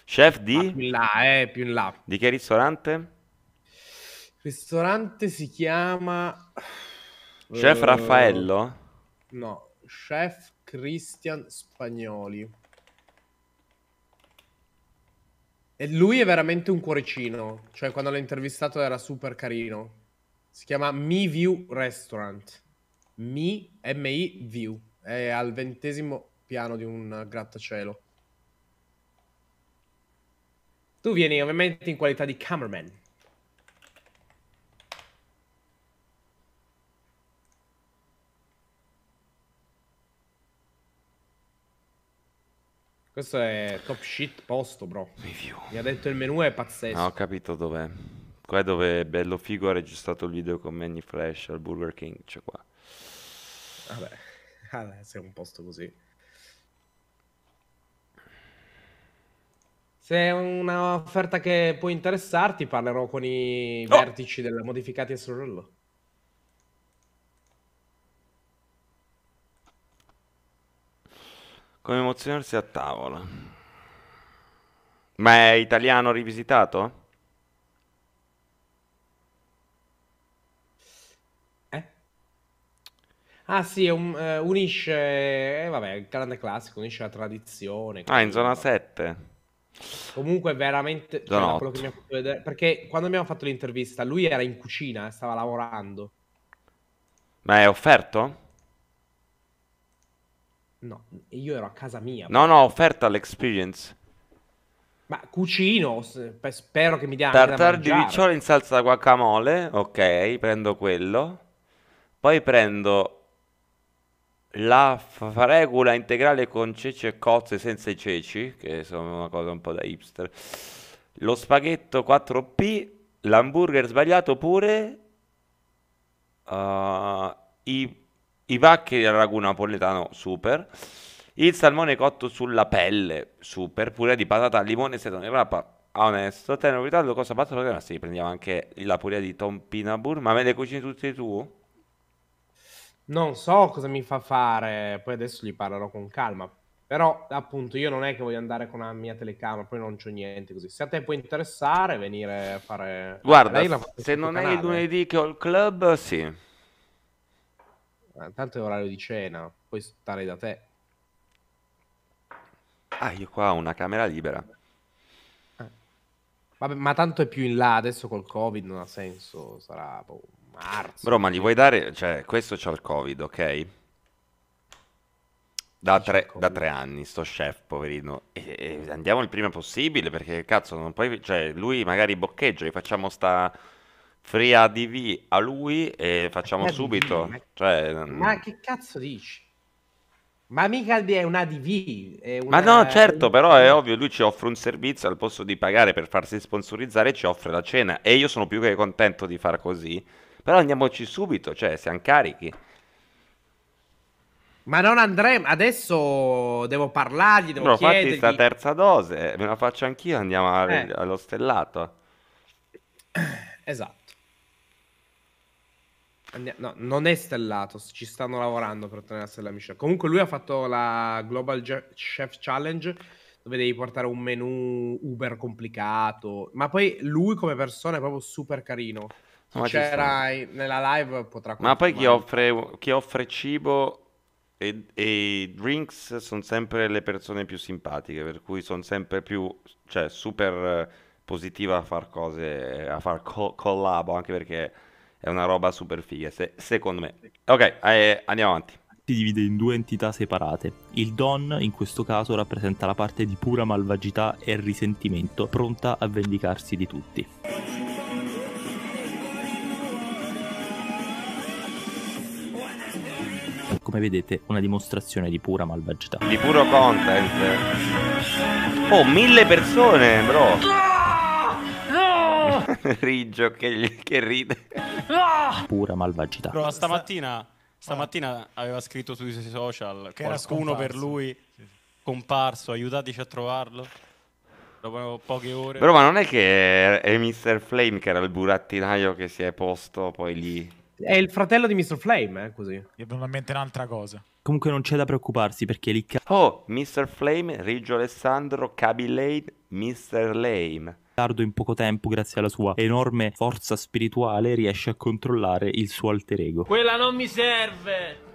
Chef di? Ah, più in là, eh, più in là. Di che ristorante? Il ristorante si chiama... Chef uh... Raffaello? No, Chef Cristian Spagnoli. Lui è veramente un cuoricino. Cioè, quando l'ho intervistato era super carino. Si chiama Mi View Restaurant. Mi, M-I View. È al ventesimo piano di un grattacielo. Tu vieni ovviamente in qualità di cameraman. Questo è top shit posto, bro. Review. Mi ha detto il menu è pazzesco. No, ah, ho capito dov'è. Qua è dove Bello Figo ha registrato il video con Manny Flash al Burger King. C'è qua. Vabbè, vabbè è un posto così. Se è un'offerta che può interessarti, parlerò con i oh! vertici del modificati Surrello. Come emozionarsi a tavola. Ma è italiano rivisitato? Eh? Ah sì, un- eh, unisce, eh, vabbè, il grande classico unisce la tradizione. Ah, in zona capito? 7. Comunque veramente, cioè, quello che mi ha fatto vedere, perché quando abbiamo fatto l'intervista lui era in cucina, eh, stava lavorando. Ma è offerto? No, io ero a casa mia. No, no, offerta all'experience. Ma cucino, spero che mi dia Tartar di piccione in salsa da guacamole, ok, prendo quello. Poi prendo la fragola integrale con ceci e cozze senza i ceci, che sono una cosa un po' da hipster. Lo spaghetto 4P, l'hamburger sbagliato pure. Uh, I i pacchi di ragù napoletano, super. Il salmone cotto sulla pelle, super. Purè di patata, limone, sedone, rapa, onesto. te ne ho Vitallo, cosa batto? Ma sì, prendiamo anche la purea di Tompinabur. Ma me le cucini tutte tu? Non so cosa mi fa fare, poi adesso gli parlerò con calma. Però, appunto, io non è che voglio andare con la mia telecamera, poi non c'ho niente così. Se a te può interessare, venire a fare... Guarda, se non è il lunedì che ho il club, sì. Eh, tanto è orario di cena, puoi stare da te. Ah, io qua ho una camera libera. Eh. Vabbè, ma tanto è più in là adesso col Covid, non ha senso, sarà boh, marzo. Bro, ma gli vuoi dare, cioè, questo c'ha il Covid, ok? Da tre, da tre, anni, sto chef, poverino. E, e andiamo il prima possibile perché cazzo, non puoi. Cioè, lui magari boccheggia, gli facciamo sta Free ADV a lui e facciamo ADV, eh, subito. Ma... Cioè, ma mm. che cazzo dici? Ma mica è un ADV. È una... Ma no, certo, però è ovvio, lui ci offre un servizio al posto di pagare per farsi sponsorizzare, ci offre la cena. E io sono più che contento di far così. Però andiamoci subito, cioè, siamo carichi. Ma non andremo, adesso devo parlargli, devo no, chiedergli... fatti sta terza dose, me la faccio anch'io, andiamo eh. allo stellato. Esatto. No, non è Stellatos, ci stanno lavorando per ottenere la stella Michelin. Comunque lui ha fatto la Global Chef Challenge dove devi portare un menu uber complicato, ma poi lui come persona è proprio super carino. No, C'era nella live potrà Ma poi chi offre, chi offre, cibo e, e drinks sono sempre le persone più simpatiche, per cui sono sempre più, cioè, super eh, positiva a far cose, a far co- collabo, anche perché è una roba super figa, se, secondo me. Ok, eh, andiamo avanti. Si divide in due entità separate. Il Don, in questo caso, rappresenta la parte di pura malvagità e risentimento, pronta a vendicarsi di tutti. Come vedete, una dimostrazione di pura malvagità. Di puro content. Oh, mille persone, bro! Riggio che, che ride. Ah! Pura malvagità. Però stamattina, stamattina aveva scritto sui social che qualcuno per lui comparso, aiutateci a trovarlo. Dopo poche ore. Però ma non è che è Mr. Flame che era il burattinaio che si è posto poi lì. È il fratello di Mr. Flame, eh, così. è ho in mente un'altra cosa. Comunque non c'è da preoccuparsi perché lì... oh, Mr. Flame, Riggio Alessandro, Cabi Lane, Mr. Lame in poco tempo, grazie alla sua enorme forza spirituale, riesce a controllare il suo alter ego. Quella non mi serve!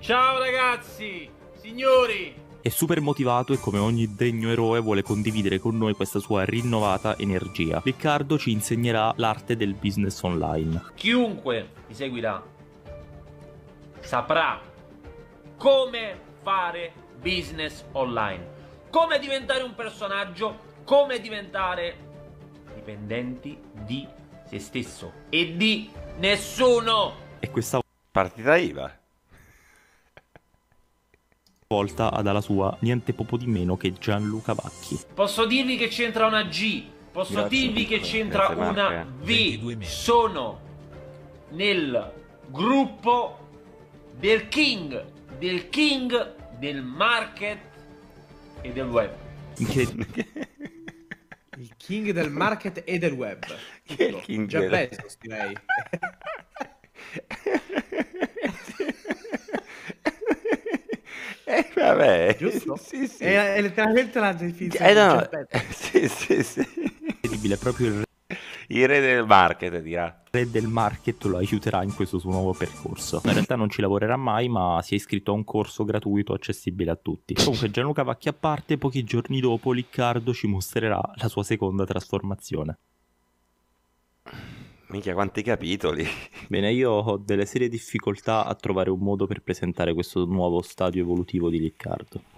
Ciao ragazzi! Signori! È super motivato e come ogni degno eroe vuole condividere con noi questa sua rinnovata energia. Riccardo ci insegnerà l'arte del business online. Chiunque mi seguirà saprà come fare business online, come diventare un personaggio come diventare dipendenti di se stesso e di nessuno. E questa partita IVA volta ha dalla sua niente poco di meno che Gianluca Vacchi. Posso dirvi che c'entra una G, posso Grazie, dirvi che c'entra Grazie, una eh. V. Sono nel gruppo del King, del King del market e del web. Incredibile. Il king del market e del web. Che il king Già del... Bezos, direi. Eh, vabbè, giusto? Sì, sì. È, è letteralmente la definizione. Eh, no. Sì, sì, sì. Incredibile, proprio il il re del market dirà Il re del market lo aiuterà in questo suo nuovo percorso. In realtà non ci lavorerà mai, ma si è iscritto a un corso gratuito accessibile a tutti. Comunque Gianluca Vacchi a parte, pochi giorni dopo Liccardo ci mostrerà la sua seconda trasformazione. Mica quanti capitoli! Bene, io ho delle serie difficoltà a trovare un modo per presentare questo nuovo stadio evolutivo di Liccardo.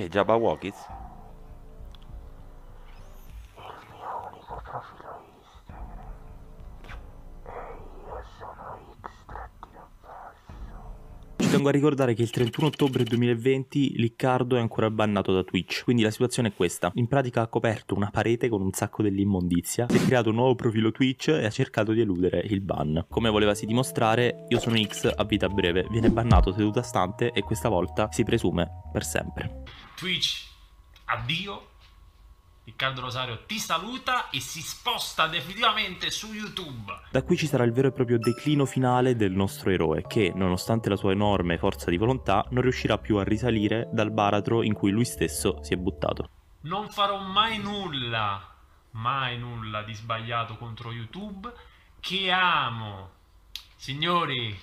Che è Jabba Walkies? Il mio unico profilo Instagram. E io sono X Ci tengo a ricordare che il 31 ottobre 2020 Liccardo è ancora bannato da Twitch, quindi la situazione è questa. In pratica ha coperto una parete con un sacco dell'immondizia, si è creato un nuovo profilo Twitch e ha cercato di eludere il ban. Come volevasi dimostrare, io sono X a vita breve, viene bannato seduta stante e questa volta si presume per sempre. Twitch, addio. Riccardo Rosario ti saluta e si sposta definitivamente su YouTube. Da qui ci sarà il vero e proprio declino finale del nostro eroe che, nonostante la sua enorme forza di volontà, non riuscirà più a risalire dal baratro in cui lui stesso si è buttato. Non farò mai nulla, mai nulla di sbagliato contro YouTube, che amo. Signori,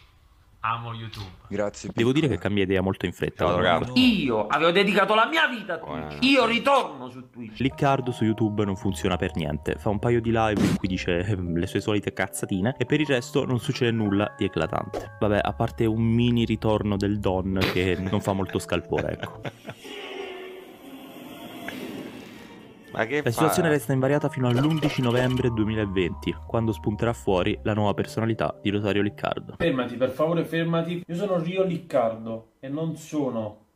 Amo YouTube. Grazie. Devo dire che cambia idea molto in fretta. Ciao, Io avevo dedicato la mia vita a Twitch. Io ritorno su Twitch. Riccardo su YouTube non funziona per niente. Fa un paio di live in cui dice eh, le sue solite cazzatine e per il resto non succede nulla di eclatante. Vabbè, a parte un mini ritorno del Don che non fa molto scalpore, ecco. La situazione resta invariata fino all'11 novembre 2020, quando spunterà fuori la nuova personalità di Rosario Liccardo. Fermati, per favore, fermati. Io sono Rio Liccardo e non sono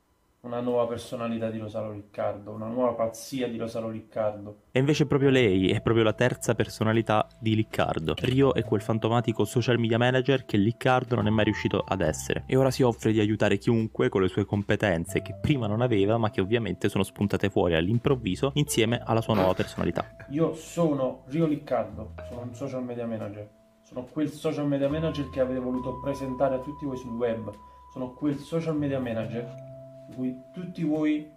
una nuova personalità di Rosalo Riccardo, una nuova pazzia di Rosalo Riccardo. E invece proprio lei è proprio la terza personalità di Riccardo. Rio è quel fantomatico social media manager che Riccardo non è mai riuscito ad essere e ora si offre di aiutare chiunque con le sue competenze che prima non aveva ma che ovviamente sono spuntate fuori all'improvviso insieme alla sua nuova personalità. Io sono Rio Riccardo, sono un social media manager, sono quel social media manager che avete voluto presentare a tutti voi sul web, sono quel social media manager cui tutti voi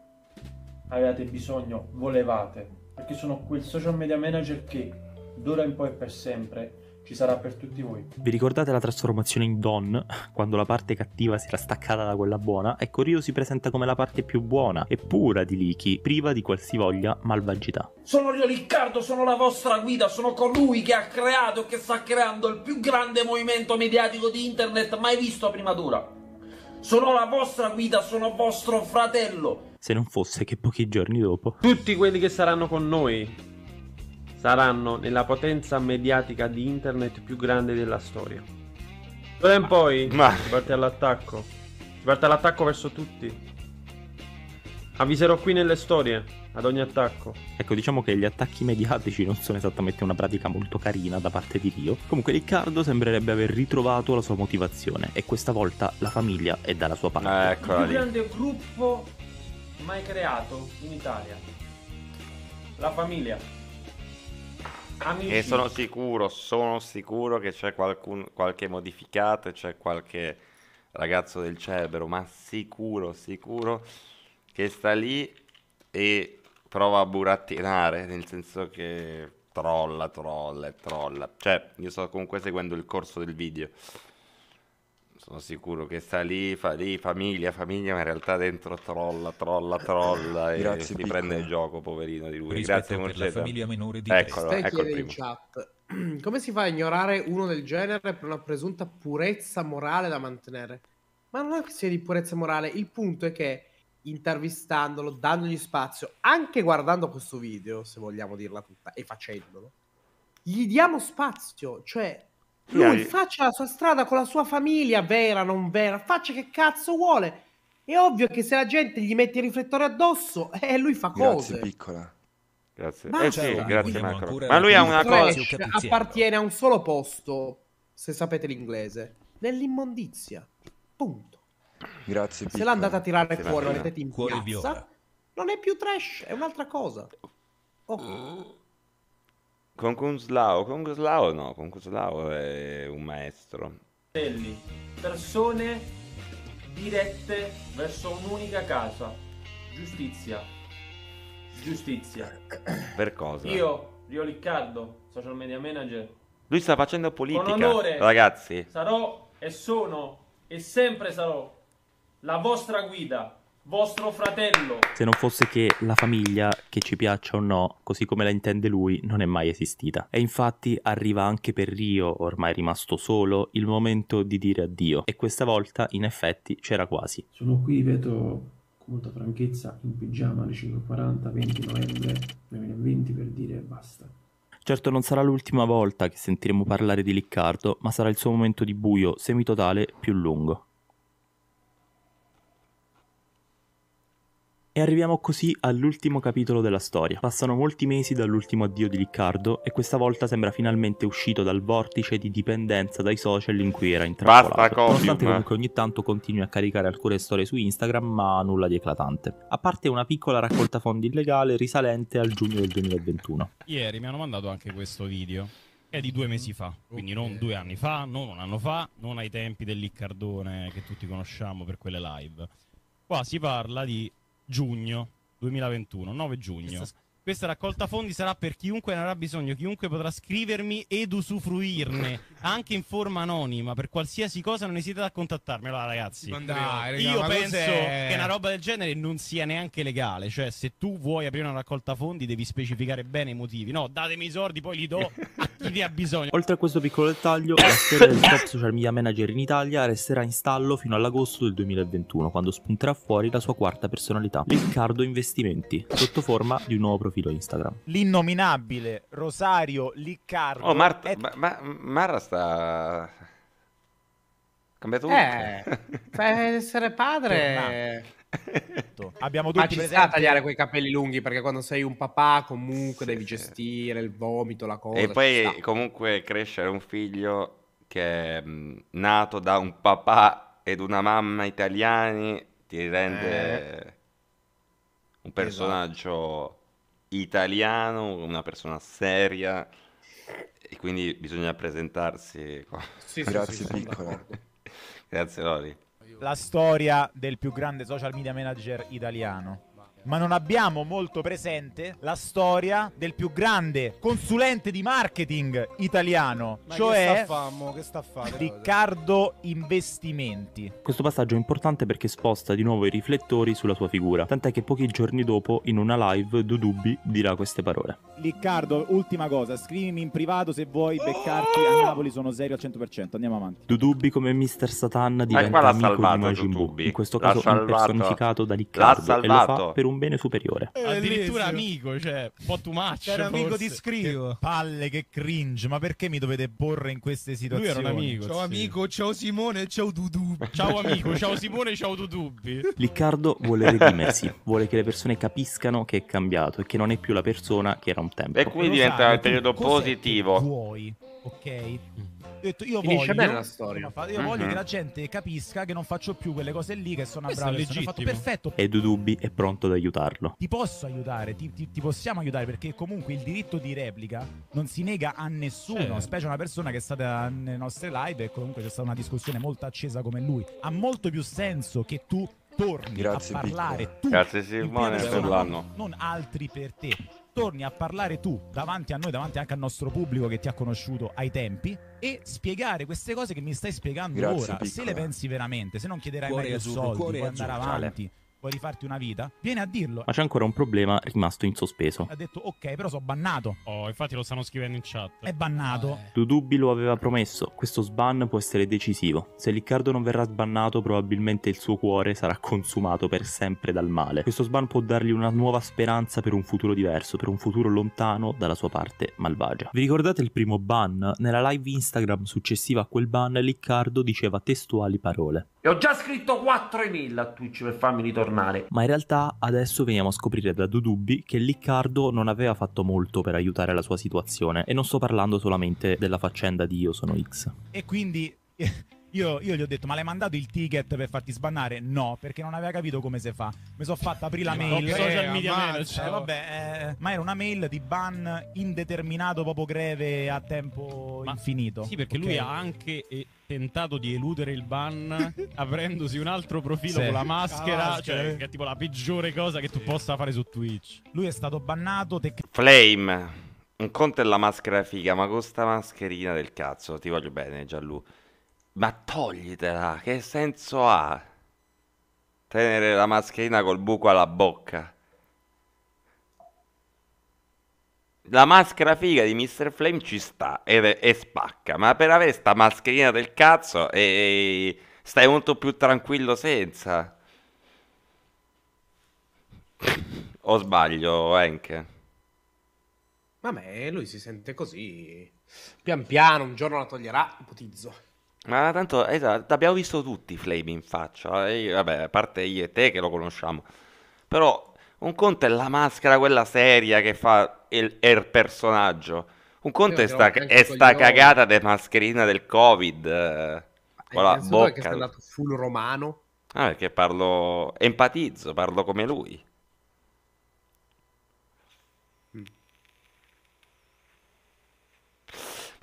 avevate bisogno, volevate, perché sono quel social media manager che d'ora in poi e per sempre ci sarà per tutti voi. Vi ricordate la trasformazione in Don, quando la parte cattiva si era staccata da quella buona? Ecco, Rio si presenta come la parte più buona e pura di Liki, priva di qualsivoglia malvagità. Sono Rio Riccardo, sono la vostra guida, sono colui che ha creato e che sta creando il più grande movimento mediatico di internet mai visto a prima d'ora. Sono la vostra guida, sono vostro fratello. Se non fosse che pochi giorni dopo... Tutti quelli che saranno con noi saranno nella potenza mediatica di internet più grande della storia. D'ora in poi Ma... si parte all'attacco. Si parte all'attacco verso tutti. Avviserò qui nelle storie ad ogni attacco. Ecco, diciamo che gli attacchi mediatici non sono esattamente una pratica molto carina da parte di Rio. Comunque Riccardo sembrerebbe aver ritrovato la sua motivazione e questa volta la famiglia è dalla sua parte. Eh, Eccola Il più grande gruppo mai creato in Italia. La famiglia. Amici. E sono sicuro, sono sicuro che c'è qualcun, qualche modificato, c'è qualche ragazzo del Cerbero, ma sicuro, sicuro che sta lì e prova a burattinare, nel senso che trolla, trolla e trolla. Cioè, io sto comunque seguendo il corso del video. Sono sicuro che sta lì, fa lì, famiglia, famiglia, ma in realtà dentro trolla, trolla, trolla e Grazie, si piccola. prende il gioco, poverino di lui. Rispetto Grazie, Morceta. Per la famiglia minore di Eccolo, ecco il primo. chat. Come si fa a ignorare uno del genere per una presunta purezza morale da mantenere? Ma non è questione di purezza morale, il punto è che intervistandolo, dandogli spazio, anche guardando questo video, se vogliamo dirla tutta, e facendolo, gli diamo spazio, cioè lui Dai. faccia la sua strada con la sua famiglia, vera, non vera, faccia che cazzo vuole. È ovvio che se la gente gli mette il riflettore addosso, eh, lui fa Grazie, piccola. Grazie, ma, eh, cioè, sì, grazie Ma lui ha una cosa. appartiene a un solo posto, se sapete l'inglese, nell'immondizia. Punto. Grazie. Se l'ha andata a tirare fuori, l'avete in cuore piazza, non è più trash, è un'altra cosa. Oh. Con Kunslao, con Kunslao no, con Kunslao è un maestro. Persone dirette verso un'unica casa, giustizia. Giustizia. Per cosa? Io, Rio Riccardo, social media manager. Lui sta facendo politica, onore, ragazzi. Sarò e sono e sempre sarò la vostra guida, vostro fratello. Se non fosse che la famiglia, che ci piaccia o no, così come la intende lui, non è mai esistita. E infatti arriva anche per Rio, ormai rimasto solo, il momento di dire addio. E questa volta, in effetti, c'era quasi. Sono qui, vedo con molta franchezza, in pigiama alle 5.40, 20 novembre 2020, per dire basta. Certo non sarà l'ultima volta che sentiremo parlare di Riccardo, ma sarà il suo momento di buio semitotale più lungo. E arriviamo così all'ultimo capitolo della storia. Passano molti mesi dall'ultimo addio di Riccardo e questa volta sembra finalmente uscito dal vortice di dipendenza dai social in cui era intrappolato. Basta cosa. Nonostante eh. comunque ogni tanto continui a caricare alcune storie su Instagram, ma nulla di eclatante. A parte una piccola raccolta fondi illegale risalente al giugno del 2021. Ieri mi hanno mandato anche questo video. È di due mesi fa, quindi non due anni fa, non un anno fa, non ai tempi del Liccardone che tutti conosciamo per quelle live. Qua si parla di giugno 2021, 9 giugno. Questa, raccolta fondi sarà per chiunque ne avrà bisogno, chiunque potrà scrivermi ed usufruirne, anche in forma anonima, per qualsiasi cosa non esitate a contattarmi. Allora ah, ragazzi, Andai, io raga, penso che una roba del genere non sia neanche legale, cioè se tu vuoi aprire una raccolta fondi devi specificare bene i motivi, no datemi i soldi poi li do a chi ne ha bisogno. Oltre a questo piccolo dettaglio, la storia del top social media manager in Italia resterà in stallo fino all'agosto del 2021, quando spunterà fuori la sua quarta personalità, Riccardo Investimenti, sotto forma di un nuovo profilo Instagram. L'innominabile Rosario Liccardo. Oh, Marta, è... ma, ma, Marra sta cambiato eh, per essere padre Abbiamo tutti Ma ci sta a tagliare quei capelli lunghi perché quando sei un papà comunque sì, devi gestire il vomito, la cosa. E poi comunque crescere un figlio che è mm, nato da un papà ed una mamma italiani ti rende eh. un personaggio esatto. italiano, una persona seria e quindi bisogna presentarsi. Sì, sì, Grazie sì, piccola. Grazie Lori la storia del più grande social media manager italiano ma non abbiamo molto presente la storia del più grande consulente di marketing italiano, ma cioè che fammo, che fare, Riccardo Investimenti. Questo passaggio è importante perché sposta di nuovo i riflettori sulla sua figura, tant'è che pochi giorni dopo in una live Dudubi dirà queste parole. Riccardo, ultima cosa, scrivimi in privato se vuoi beccarti a Napoli, sono serio al 100%, andiamo avanti. Dudubi come Mister Satan eh, diventa amico di Majin Buu, in questo caso l'ha personificato da Riccardo e lo fa per un un bene superiore. Eh, Addirittura amico, cioè, un po' too much. Cioè, era forse. amico di scrivo. Che palle, che cringe, ma perché mi dovete porre in queste situazioni? Lui era un amico. Ciao sì. amico, ciao Simone, ciao Dudu. Ciao amico, ciao Simone, ciao Dudu. Riccardo vuole redimersi, vuole che le persone capiscano che è cambiato e che non è più la persona che era un tempo. E qui diventa sai, il periodo positivo. Vuoi, ok? Mm detto io voglio, bene la storia. Io uh-huh. voglio che la gente capisca che non faccio più quelle cose lì che sono a bravo. Sono fatto perfetto. E Dudubi è pronto ad aiutarlo. Ti posso aiutare, ti, ti, ti, possiamo aiutare perché comunque il diritto di replica non si nega a nessuno, certo. specie una persona che è stata nelle nostre live e comunque c'è stata una discussione molto accesa come lui. Ha molto più senso che tu torni Grazie, a parlare Pico. tu Grazie Simone per l'anno non altri per te torni a parlare tu davanti a noi, davanti anche al nostro pubblico che ti ha conosciuto ai tempi e spiegare queste cose che mi stai spiegando Grazie, ora, piccola. se le pensi veramente, se non chiederai cuore mai più soldi, puoi andare avanti. Vale puoi rifarti una vita, Vieni a dirlo. Ma c'è ancora un problema rimasto in sospeso. Ha detto, ok, però sono bannato. Oh, infatti lo stanno scrivendo in chat. È bannato. Ah, eh. Dudubi lo aveva promesso, questo sban può essere decisivo. Se Riccardo non verrà sbannato, probabilmente il suo cuore sarà consumato per sempre dal male. Questo sban può dargli una nuova speranza per un futuro diverso, per un futuro lontano dalla sua parte malvagia. Vi ricordate il primo ban? Nella live Instagram successiva a quel ban, Riccardo diceva testuali parole. E ho già scritto 4.000 a Twitch per farmi ritornare normale. Ma in realtà adesso veniamo a scoprire da Dudubbi che Liccardo non aveva fatto molto per aiutare la sua situazione e non sto parlando solamente della faccenda di Io sono X. E quindi io, io, gli ho detto, ma l'hai mandato il ticket per farti sbannare? No, perché non aveva capito come si fa. Mi sono fatto aprire la eh, mail. Eh, social media ma, manager. Eh, vabbè, eh, ma era una mail di ban indeterminato, proprio greve a tempo ma, infinito. Sì, perché okay. lui ha anche eh, tentato di eludere il ban aprendosi un altro profilo sì. con la maschera, ah, cioè che è tipo la peggiore cosa che sì. tu possa fare su Twitch. Lui è stato bannato tec- Flame. Un conto è la maschera figa, ma con sta mascherina del cazzo, ti voglio bene, Gianlu. Ma toglitela, che senso ha? Tenere la mascherina col buco alla bocca. La maschera figa di Mr. Flame ci sta e, e spacca, ma per avere sta mascherina del cazzo e, e stai molto più tranquillo senza. o sbaglio, Enke? Vabbè, lui si sente così. Pian piano, un giorno la toglierà, ipotizzo. Ma tanto, esatto, abbiamo visto tutti Flame in faccia, eh, io- vabbè, a parte io e te che lo conosciamo, però un conto è la maschera, quella seria che fa il, il personaggio, un conto è sta, è sta cagata de mascherina del Covid, eh, con la Innanzitutto è che sei bocca. full romano. Ah, perché parlo, empatizzo, parlo come lui.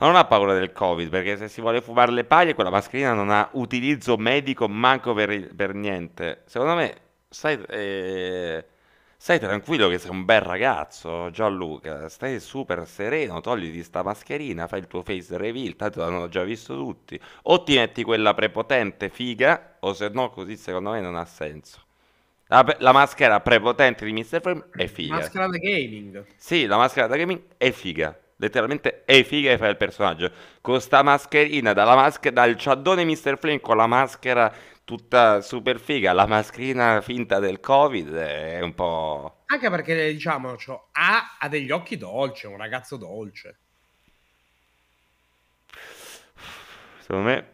ma non ha paura del Covid, perché se si vuole fumare le paglie quella mascherina non ha utilizzo medico manco per, per niente. Secondo me, stai, eh, stai, tranquillo che sei un bel ragazzo, Gianluca, stai super sereno, togliti sta mascherina, fai il tuo face reveal, tanto l'hanno già visto tutti. O ti metti quella prepotente figa, o se no così secondo me non ha senso. La, la, maschera prepotente di Mr. Frame è figa. Maschera da gaming. Sì, la maschera da gaming è figa letteralmente è figa e fa il personaggio. Con sta mascherina, dalla maschera, dal ciaddone Mr. Flynn con la maschera tutta super figa, la mascherina finta del Covid, è un po'... Anche perché, diciamo, cioè, ha, ha degli occhi dolci, è un ragazzo dolce. Secondo me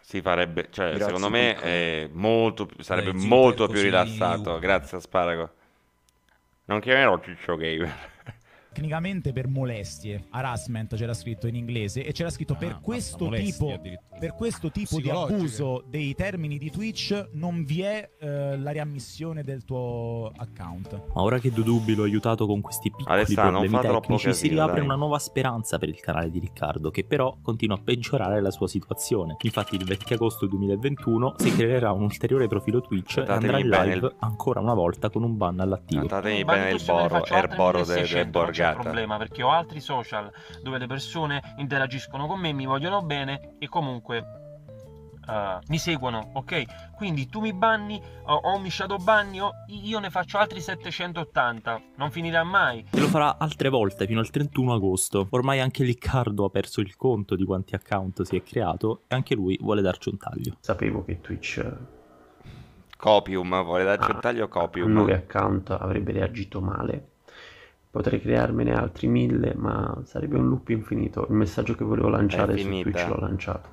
si farebbe, cioè, Grazie, secondo me molto, sarebbe Dai, molto più rilassato. Grazie, Asparago. Non chiamerò Ciccio Gamer tecnicamente per molestie, harassment c'era scritto in inglese e c'era scritto ah, per, questo tipo, per, questo tipo, di abuso dei termini di Twitch non vi è eh, la riammissione del tuo account. Ma ora che Dudubi l'ho aiutato con questi piccoli Alessà, problemi tecnici si riapre dai. una nuova speranza per il canale di Riccardo che però continua a peggiorare la sua situazione. Infatti il 20 agosto 2021 si creerà un ulteriore profilo Twitch e andrà in live il... ancora una volta con un ban all'attivo. Datemi bene il borro, il boro del de, de certo, è un problema, perché ho altri social dove le persone interagiscono con me, mi vogliono bene e comunque Uh, mi seguono, ok? Quindi tu mi banni o, o mi shadow banni o io ne faccio altri 780, non finirà mai. E lo farà altre volte fino al 31 agosto. Ormai anche Riccardo ha perso il conto di quanti account si è creato e anche lui vuole darci un taglio. Sapevo che Twitch eh, Copium vuole darci ah, un taglio Copium. Lui account avrebbe reagito male Potrei crearmene altri mille, ma sarebbe un loop infinito. Il messaggio che volevo lanciare su Twitch l'ho lanciato.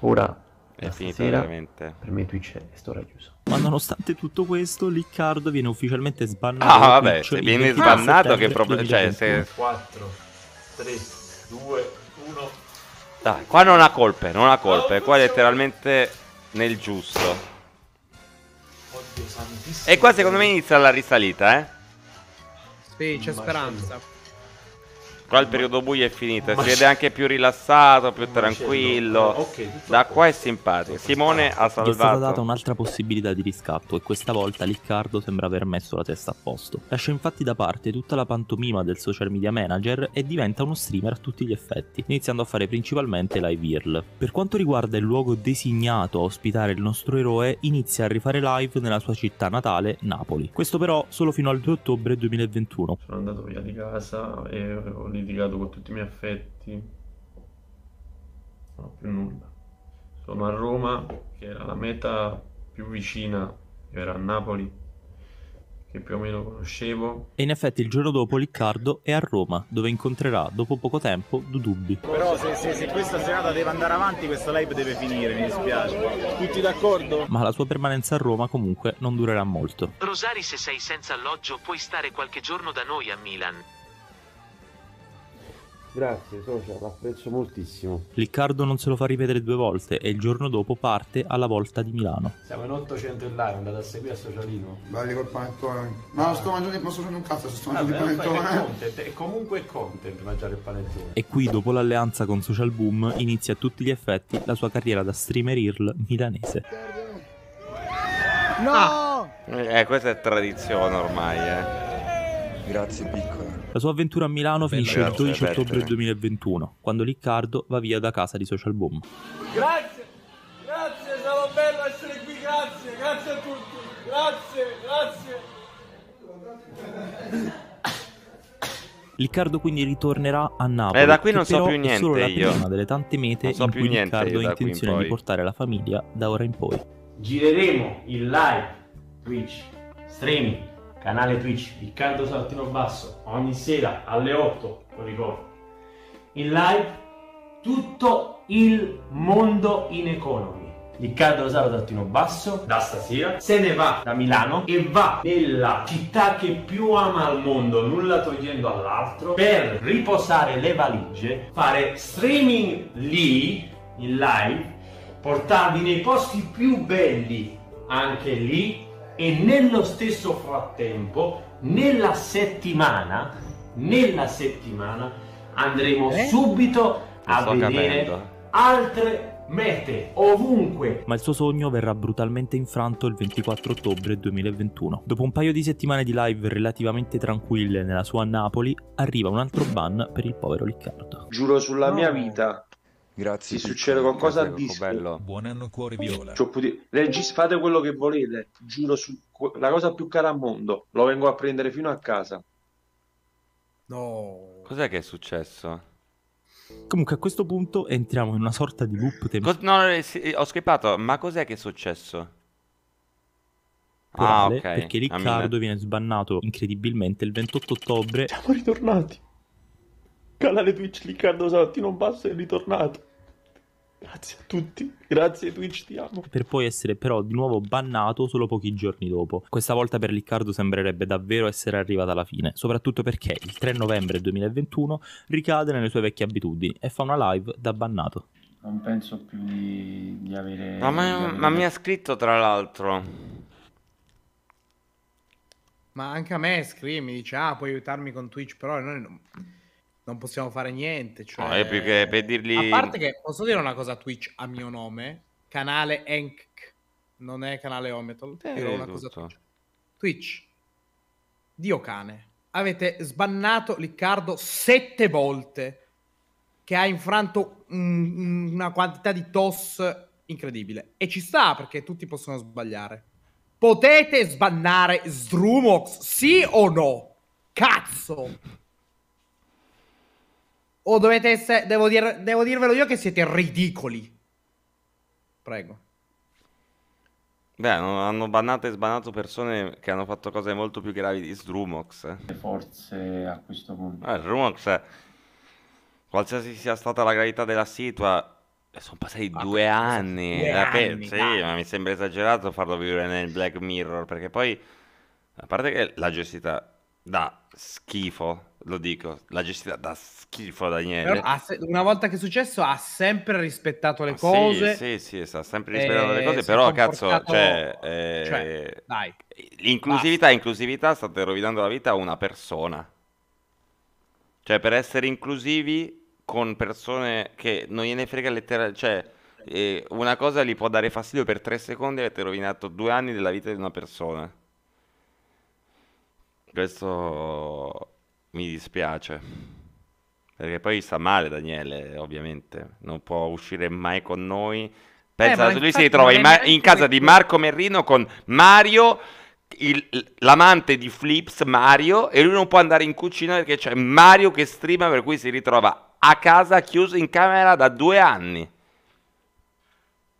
Ora è finita stasera, veramente. Per me Twitch è storia chiusa. Ma nonostante tutto questo, Liccardo viene ufficialmente sbannato. Ah, vabbè, se viene sbannato che problema cioè se 4 3 2 1 Dai, qua non ha colpe, non ha colpe, qua è letteralmente nel giusto. Oddio, e qua secondo me inizia la risalita, eh? Sì, c'è speranza. Qua il periodo buio è finito, Ma si vede anche più rilassato, più tranquillo. Okay, da qua è simpatico. Simone ha salvato. Gli è stata data un'altra possibilità di riscatto e questa volta Liccardo sembra aver messo la testa a posto. Lascia infatti da parte tutta la pantomima del social media manager e diventa uno streamer a tutti gli effetti, iniziando a fare principalmente live IRL. Per quanto riguarda il luogo designato a ospitare il nostro eroe, inizia a rifare live nella sua città natale, Napoli. Questo però solo fino al 2 ottobre 2021. Sono andato via di casa e ho litigato con tutti i miei affetti, non ho più nulla. Sono a Roma, che era la meta più vicina, che era a Napoli, che più o meno conoscevo. E in effetti il giorno dopo Liccardo è a Roma, dove incontrerà dopo poco tempo Dudubbi. Però se, se, se questa serata deve andare avanti, questa live deve finire, mi dispiace. Tutti d'accordo? Ma la sua permanenza a Roma comunque non durerà molto. Rosari, se sei senza alloggio, puoi stare qualche giorno da noi a Milan. Grazie socio, l'apprezzo moltissimo. Riccardo non se lo fa ripetere due volte e il giorno dopo parte alla volta di Milano. Siamo in 800 in live, andate a seguire a Socialino. Belli col panettone. Ma lo sto mangiando, posso mangiare un cazzo, sto mangiando Vabbè, il panettone. E comunque è content mangiare il panettone. E qui dopo l'alleanza con Social Boom inizia a tutti gli effetti la sua carriera da streamer IRL milanese. No! Ah. Eh, questa è tradizione ormai, eh. Grazie piccola. La sua avventura a Milano Bella finisce ragazzi, il 12 aperto, eh, ottobre eh. 2021, quando Riccardo va via da casa di Social Boom. Grazie, grazie, è stato bello essere qui, grazie, grazie a tutti, grazie, grazie. Riccardo quindi ritornerà a Napoli. Eh, da qui non so più niente. solo la io. prima delle tante mete non so in cui Riccardo ha intenzione di portare la famiglia da ora in poi. Gireremo il live Twitch streaming canale Twitch Riccardo Saltino Basso, ogni sera alle 8, lo ricordo, in live tutto il mondo in economy. Riccardo Rosaro Trattino Basso da stasera se ne va da Milano e va nella città che più ama al mondo, nulla togliendo all'altro, per riposare le valigie, fare streaming lì in live, portarvi nei posti più belli anche lì e nello stesso frattempo, nella settimana, nella settimana andremo eh? subito a so vedere capendo. altre mete ovunque. Ma il suo sogno verrà brutalmente infranto il 24 ottobre 2021. Dopo un paio di settimane di live relativamente tranquille nella sua Napoli, arriva un altro ban per il povero Riccardo. Giuro sulla no. mia vita Grazie. Se succede qualcosa a ecco, disco, bello. buon anno cuore viola. Regis, fate quello che volete, giuro su la cosa più cara al mondo, lo vengo a prendere fino a casa. No. Cos'è che è successo? Comunque a questo punto entriamo in una sorta di loop temporale. no, eh, ho scappato, ma cos'è che è successo? Ah, ok. Perché Riccardo viene sbannato incredibilmente il 28 ottobre. Siamo ritornati canale Twitch Riccardo Salotti non basta, è ritornato. Grazie a tutti, grazie Twitch, ti amo. Per poi essere però di nuovo bannato solo pochi giorni dopo. Questa volta per Riccardo sembrerebbe davvero essere arrivata la fine, soprattutto perché il 3 novembre 2021 ricade nelle sue vecchie abitudini e fa una live da bannato. Non penso più di, di avere... Ma, ma, di avere... ma mi ha scritto tra l'altro. Ma anche a me scrivi, mi dice, ah puoi aiutarmi con Twitch, però noi non non possiamo fare niente. Cioè... No, è più che per dirgli... A parte che posso dire una cosa a Twitch a mio nome, canale Enk, non è canale Ometol, eh, dirò una cosa a Twitch. Twitch, Dio cane, avete sbannato Riccardo sette volte, che ha infranto una quantità di tos incredibile. E ci sta, perché tutti possono sbagliare. Potete sbannare Sdrumox, sì o no? Cazzo! O dovete essere... Devo, dir, devo dirvelo io che siete ridicoli. Prego. Beh, hanno bannato e sbanato persone che hanno fatto cose molto più gravi di Strumox. Eh. Forse a questo punto. Eh, Strumox, eh, qualsiasi sia stata la gravità della situa, eh, sono passati ma ah, due anni. Due anni sì, ma mi sembra esagerato farlo vivere nel Black Mirror, perché poi, a parte che la gestita da schifo, lo dico, l'ha gestita da schifo Daniele. Se- una volta che è successo ha sempre rispettato le ah, cose. Sì, sì, sì, ha sempre rispettato le eh, cose, però cazzo, cioè, eh, cioè dai. L'inclusività, Basta. inclusività, state rovinando la vita a una persona. Cioè, per essere inclusivi con persone che non gliene frega letteralmente, cioè, eh, una cosa gli può dare fastidio per tre secondi e avete rovinato due anni della vita di una persona. Questo mi dispiace. Perché poi sta male Daniele, ovviamente, non può uscire mai con noi. Pensa, eh, lui si ritrova in, ma- in casa di Marco Merrino con Mario, il, l'amante di Flips, Mario, e lui non può andare in cucina perché c'è Mario che streama, per cui si ritrova a casa chiuso in camera da due anni.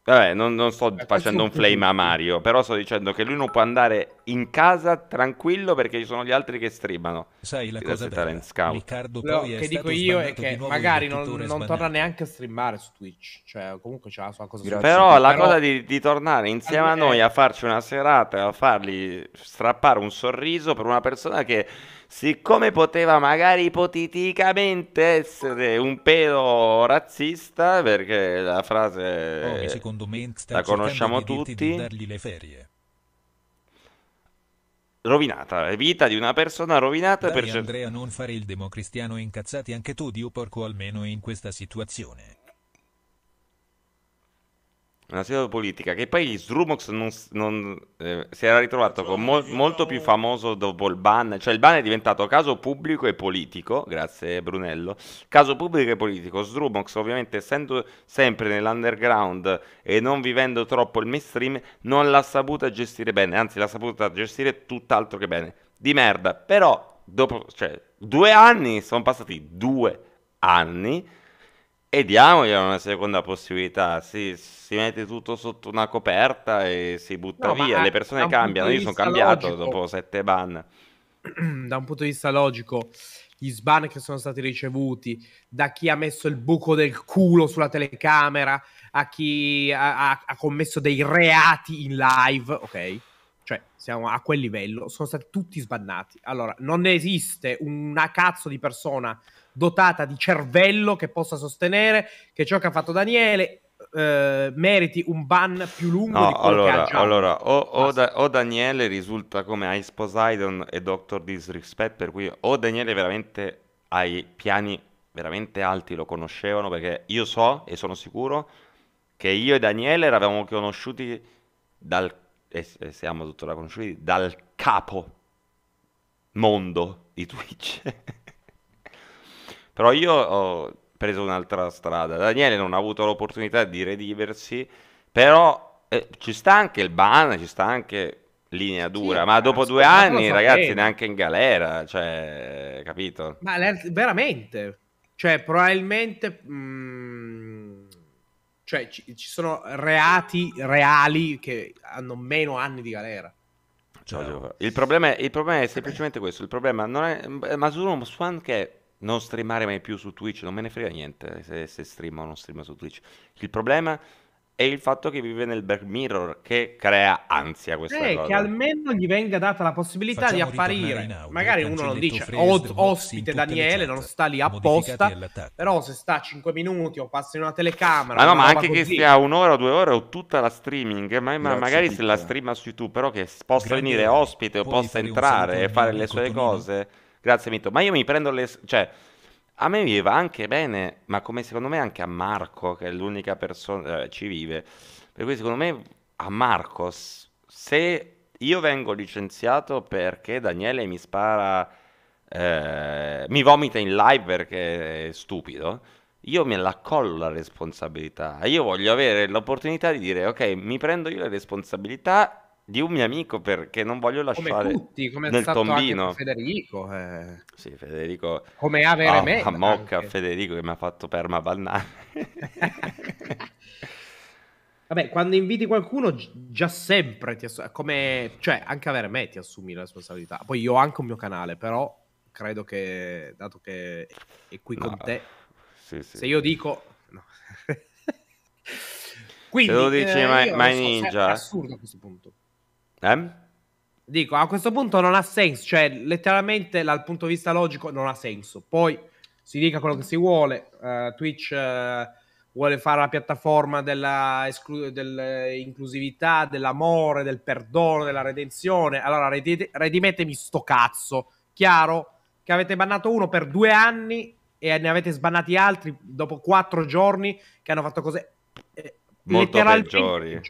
Vabbè, non, non sto Beh, facendo un flame a Mario, però sto dicendo che lui non può andare in casa tranquillo perché ci sono gli altri che streamano. Sai la cosa bella, Riccardo Quello che dico io è che magari non, non torna neanche a streamare su Twitch, cioè comunque c'è la sua cosa Grazie. Però la però... cosa di, di, tornare insieme a noi eh. a farci una serata, a fargli strappare un sorriso per una persona che siccome poteva magari ipoteticamente essere un pelo razzista, perché la frase secondo me la conosciamo tutti, di dargli le ferie. Rovinata, vita di una persona rovinata Dai per Andrea certo. non fare il democristiano incazzati anche tu, Dio porco almeno in questa situazione una serie politica che poi Srumox non, non, eh, si era ritrovato mol, molto più famoso dopo il ban, cioè il ban è diventato caso pubblico e politico, grazie Brunello, caso pubblico e politico, Srumox ovviamente essendo sempre nell'underground e non vivendo troppo il mainstream non l'ha saputa gestire bene, anzi l'ha saputa gestire tutt'altro che bene, di merda, però dopo, cioè, due anni, sono passati due anni e diamogli una seconda possibilità, si, si mette tutto sotto una coperta e si butta no, via, le persone cambiano, io sono cambiato logico. dopo sette ban. Da un punto di vista logico, gli sban che sono stati ricevuti, da chi ha messo il buco del culo sulla telecamera, a chi ha, ha, ha commesso dei reati in live, ok? Cioè, siamo a quel livello, sono stati tutti sbannati. Allora, non esiste una cazzo di persona dotata di cervello che possa sostenere che ciò che ha fatto Daniele eh, meriti un ban più lungo no, allora, allora o, o, da, o, Daniele risulta come Ice Poseidon e Doctor Disrespect per cui o Daniele veramente ha i piani veramente alti lo conoscevano perché io so e sono sicuro che io e Daniele eravamo conosciuti dal e siamo tuttora conosciuti dal capo mondo di Twitch Però io ho preso un'altra strada. Daniele non ha avuto l'opportunità di rediversi, però eh, ci sta anche il ban, ci sta anche linea dura, sì, ma dopo due anni, ragazzi, bene. neanche in galera, cioè, capito? Ma veramente, cioè, probabilmente, mh, mm, cioè, ci, ci, sono reati reali che hanno meno anni di galera. Cioè, il, problema è, il problema è semplicemente questo, il problema non è... Masuro Swan che non streamare mai più su Twitch, non me ne frega niente se, se streama o non stream su Twitch. Il problema è il fatto che vive nel back mirror che crea ansia questa eh, cosa. che almeno gli venga data la possibilità Facciamo di apparire. Magari uno non dice od- ospite Daniele, non sta lì apposta, però se sta 5 minuti o passa in una telecamera... Ma no, ma anche così. che stia un'ora o due ore o tutta la streaming, ma, ma magari se la streama su YouTube, però che possa Grande venire ospite o possa entrare e fare le sue cotolino. cose Grazie Mito. Ma io mi prendo le... Cioè, a me va anche bene, ma come secondo me anche a Marco, che è l'unica persona che eh, ci vive. Per cui secondo me a Marco, se io vengo licenziato perché Daniele mi spara, eh, mi vomita in live perché è stupido, io me la collo la responsabilità. Io voglio avere l'opportunità di dire, ok, mi prendo io la responsabilità di un mio amico perché non voglio lasciare come tutti, come nel tombino Federico eh. sì Federico come avere oh, me a mocca anche. Federico che mi ha fatto perma bannare vabbè quando inviti qualcuno già sempre ti assu- come cioè anche avere me ti assumi la responsabilità poi io ho anche un mio canale però credo che dato che è qui no. con te sì, sì. se io dico no. quindi se lo dici eh, mai, mai so, è assurdo a questo punto eh? Dico, a questo punto non ha senso, cioè letteralmente dal punto di vista logico non ha senso. Poi si dica quello che si vuole, uh, Twitch uh, vuole fare la piattaforma della esclu- dell'inclusività, eh, dell'amore, del perdono, della redenzione. Allora redimetemi sto cazzo, chiaro? Che avete bannato uno per due anni e ne avete sbannati altri dopo quattro giorni che hanno fatto cose... Eh, molto peggiori. Peggiori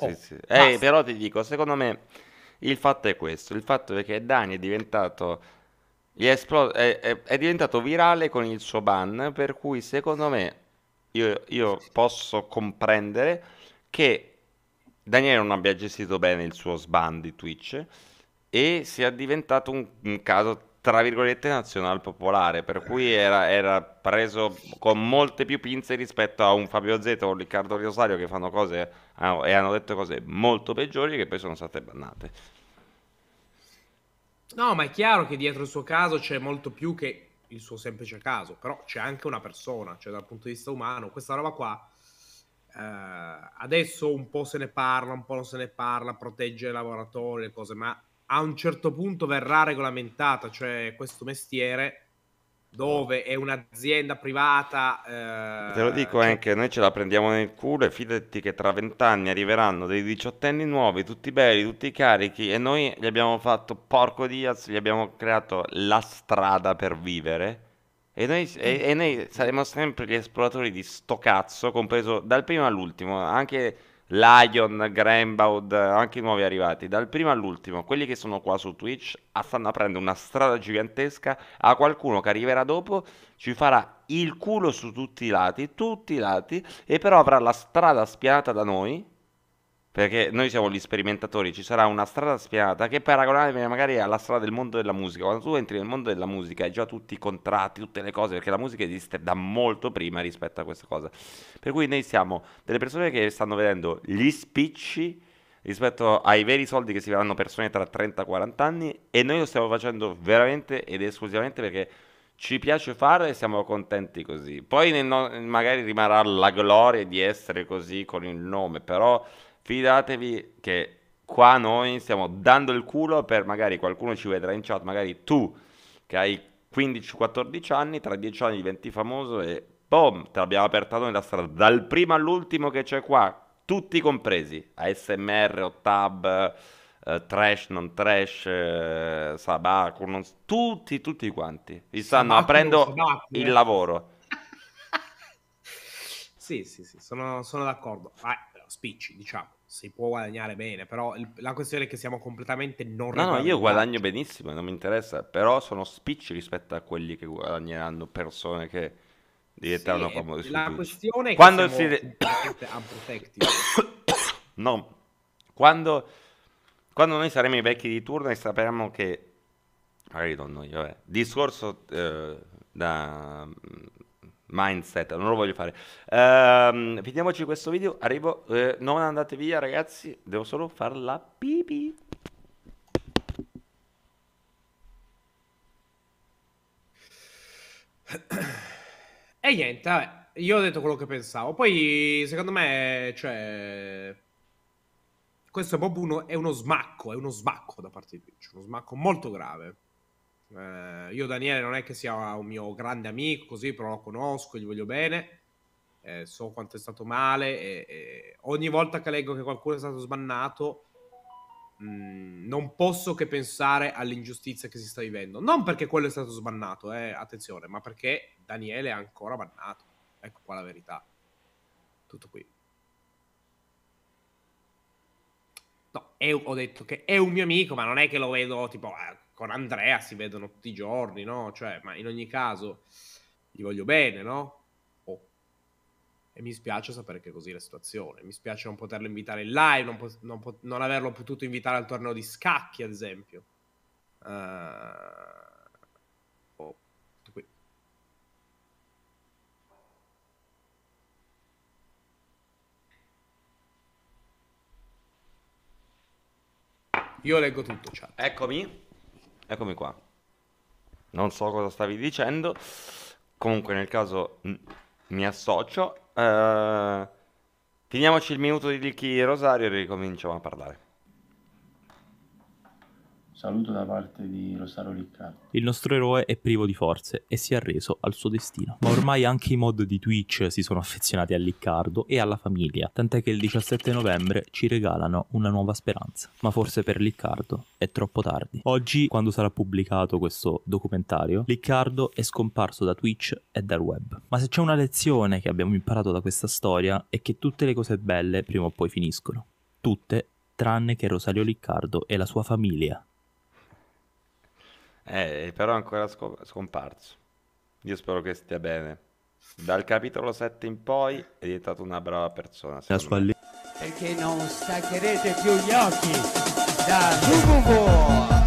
Oh, sì, sì. Eh, però ti dico, secondo me il fatto è questo, il fatto è che Dani è diventato, è, esplos- è, è, è diventato virale con il suo ban, per cui secondo me io, io posso comprendere che Daniele non abbia gestito bene il suo sban di Twitch e sia diventato un, un caso tra virgolette nazional popolare, per cui era, era, preso con molte più pinze rispetto a un Fabio Zeta o Riccardo Rosario che fanno cose ah, e hanno detto cose molto peggiori che poi sono state bannate. No, ma è chiaro che dietro il suo caso c'è molto più che il suo semplice caso, però c'è anche una persona, cioè dal punto di vista umano, questa roba qua eh, adesso un po' se ne parla, un po' non se ne parla, protegge i lavoratori, e cose, ma a un certo punto verrà regolamentata, cioè questo mestiere dove è un'azienda privata. Eh... Te lo dico anche, noi ce la prendiamo nel culo e fidati che tra vent'anni arriveranno dei diciottenni nuovi, tutti belli, tutti carichi e noi gli abbiamo fatto porco Diaz, gli abbiamo creato la strada per vivere. E noi, e, e noi saremo sempre gli esploratori di sto cazzo, compreso dal primo all'ultimo, anche Lion, Granbaud, anche i nuovi arrivati, dal primo all'ultimo, quelli che sono qua su Twitch stanno aprendo una strada gigantesca a qualcuno che arriverà dopo, ci farà il culo su tutti i lati, tutti i lati, e però avrà la strada spianata da noi, perché noi siamo gli sperimentatori, ci sarà una strada spianata che è paragonabile magari alla strada del mondo della musica. Quando tu entri nel mondo della musica hai già tutti i contratti, tutte le cose, perché la musica esiste da molto prima rispetto a questa cosa. Per cui noi siamo delle persone che stanno vedendo gli spicci rispetto ai veri soldi che si vedranno persone tra 30 e 40 anni e noi lo stiamo facendo veramente ed esclusivamente perché ci piace farlo e siamo contenti così. Poi no- magari rimarrà la gloria di essere così con il nome, però fidatevi che qua noi stiamo dando il culo per magari qualcuno ci vedrà in chat, magari tu che hai 15-14 anni, tra 10 anni diventi famoso e boom, te l'abbiamo aperta noi la strada, dal primo all'ultimo che c'è qua, tutti compresi, ASMR, OTAB, eh, Trash, non Trash, eh, Sabaku, non... tutti, tutti quanti, vi stanno Sabaku, aprendo Sabaku, eh. il lavoro. sì, sì, sì, sono, sono d'accordo, ah, spicci, diciamo si può guadagnare bene, però il, la questione è che siamo completamente non No, no, io guadagno benissimo, non mi interessa, però sono spicci rispetto a quelli che guadagneranno persone che diventeranno sì, famose La questione è quando che siamo si... no, quando, quando noi saremo i vecchi di turno e sapremo che magari non noi, vabbè, discorso eh, da mindset, non lo voglio fare. Ehm, finiamoci questo video, arrivo, eh, non andate via ragazzi, devo solo fare la pipì. E niente, io ho detto quello che pensavo. Poi, secondo me, cioè... Questo è proprio uno, è uno smacco, è uno smacco da parte di Twitch, uno smacco molto grave. Eh, io Daniele non è che sia un mio grande amico, così, però lo conosco, gli voglio bene, eh, so quanto è stato male e, e ogni volta che leggo che qualcuno è stato sbannato mh, mm, non posso che pensare all'ingiustizia che si sta vivendo. Non perché quello è stato sbannato, eh, attenzione, ma perché Daniele è ancora bannato. Ecco qua la verità. Tutto qui. No, è, ho detto che è un mio amico, ma non è che lo vedo tipo... Eh, con Andrea si vedono tutti i giorni, no? Cioè, ma in ogni caso gli voglio bene, no? Oh. E mi spiace sapere che è così la situazione. Mi spiace non poterlo invitare in live, non, po- non, po- non averlo potuto invitare al torneo di scacchi, ad esempio. Uh... Oh. Tutto qui. Io leggo tutto, chat. Eccomi. Eccomi qua. Non so cosa stavi dicendo. Comunque, nel caso mi associo. Eh, teniamoci il minuto di Ricky Rosario e ricominciamo a parlare. Saluto da parte di Rosario Riccardo. Il nostro eroe è privo di forze e si è arreso al suo destino. Ma ormai anche i mod di Twitch si sono affezionati a Riccardo e alla famiglia, tant'è che il 17 novembre ci regalano una nuova speranza. Ma forse per Riccardo è troppo tardi. Oggi, quando sarà pubblicato questo documentario, Riccardo è scomparso da Twitch e dal web. Ma se c'è una lezione che abbiamo imparato da questa storia è che tutte le cose belle prima o poi finiscono. Tutte tranne che Rosario Riccardo e la sua famiglia, eh, però è ancora scomparso. Io spero che stia bene. Dal capitolo 7 in poi è diventato una brava persona. La sua li- Perché non staccherete più gli occhi da Rububo!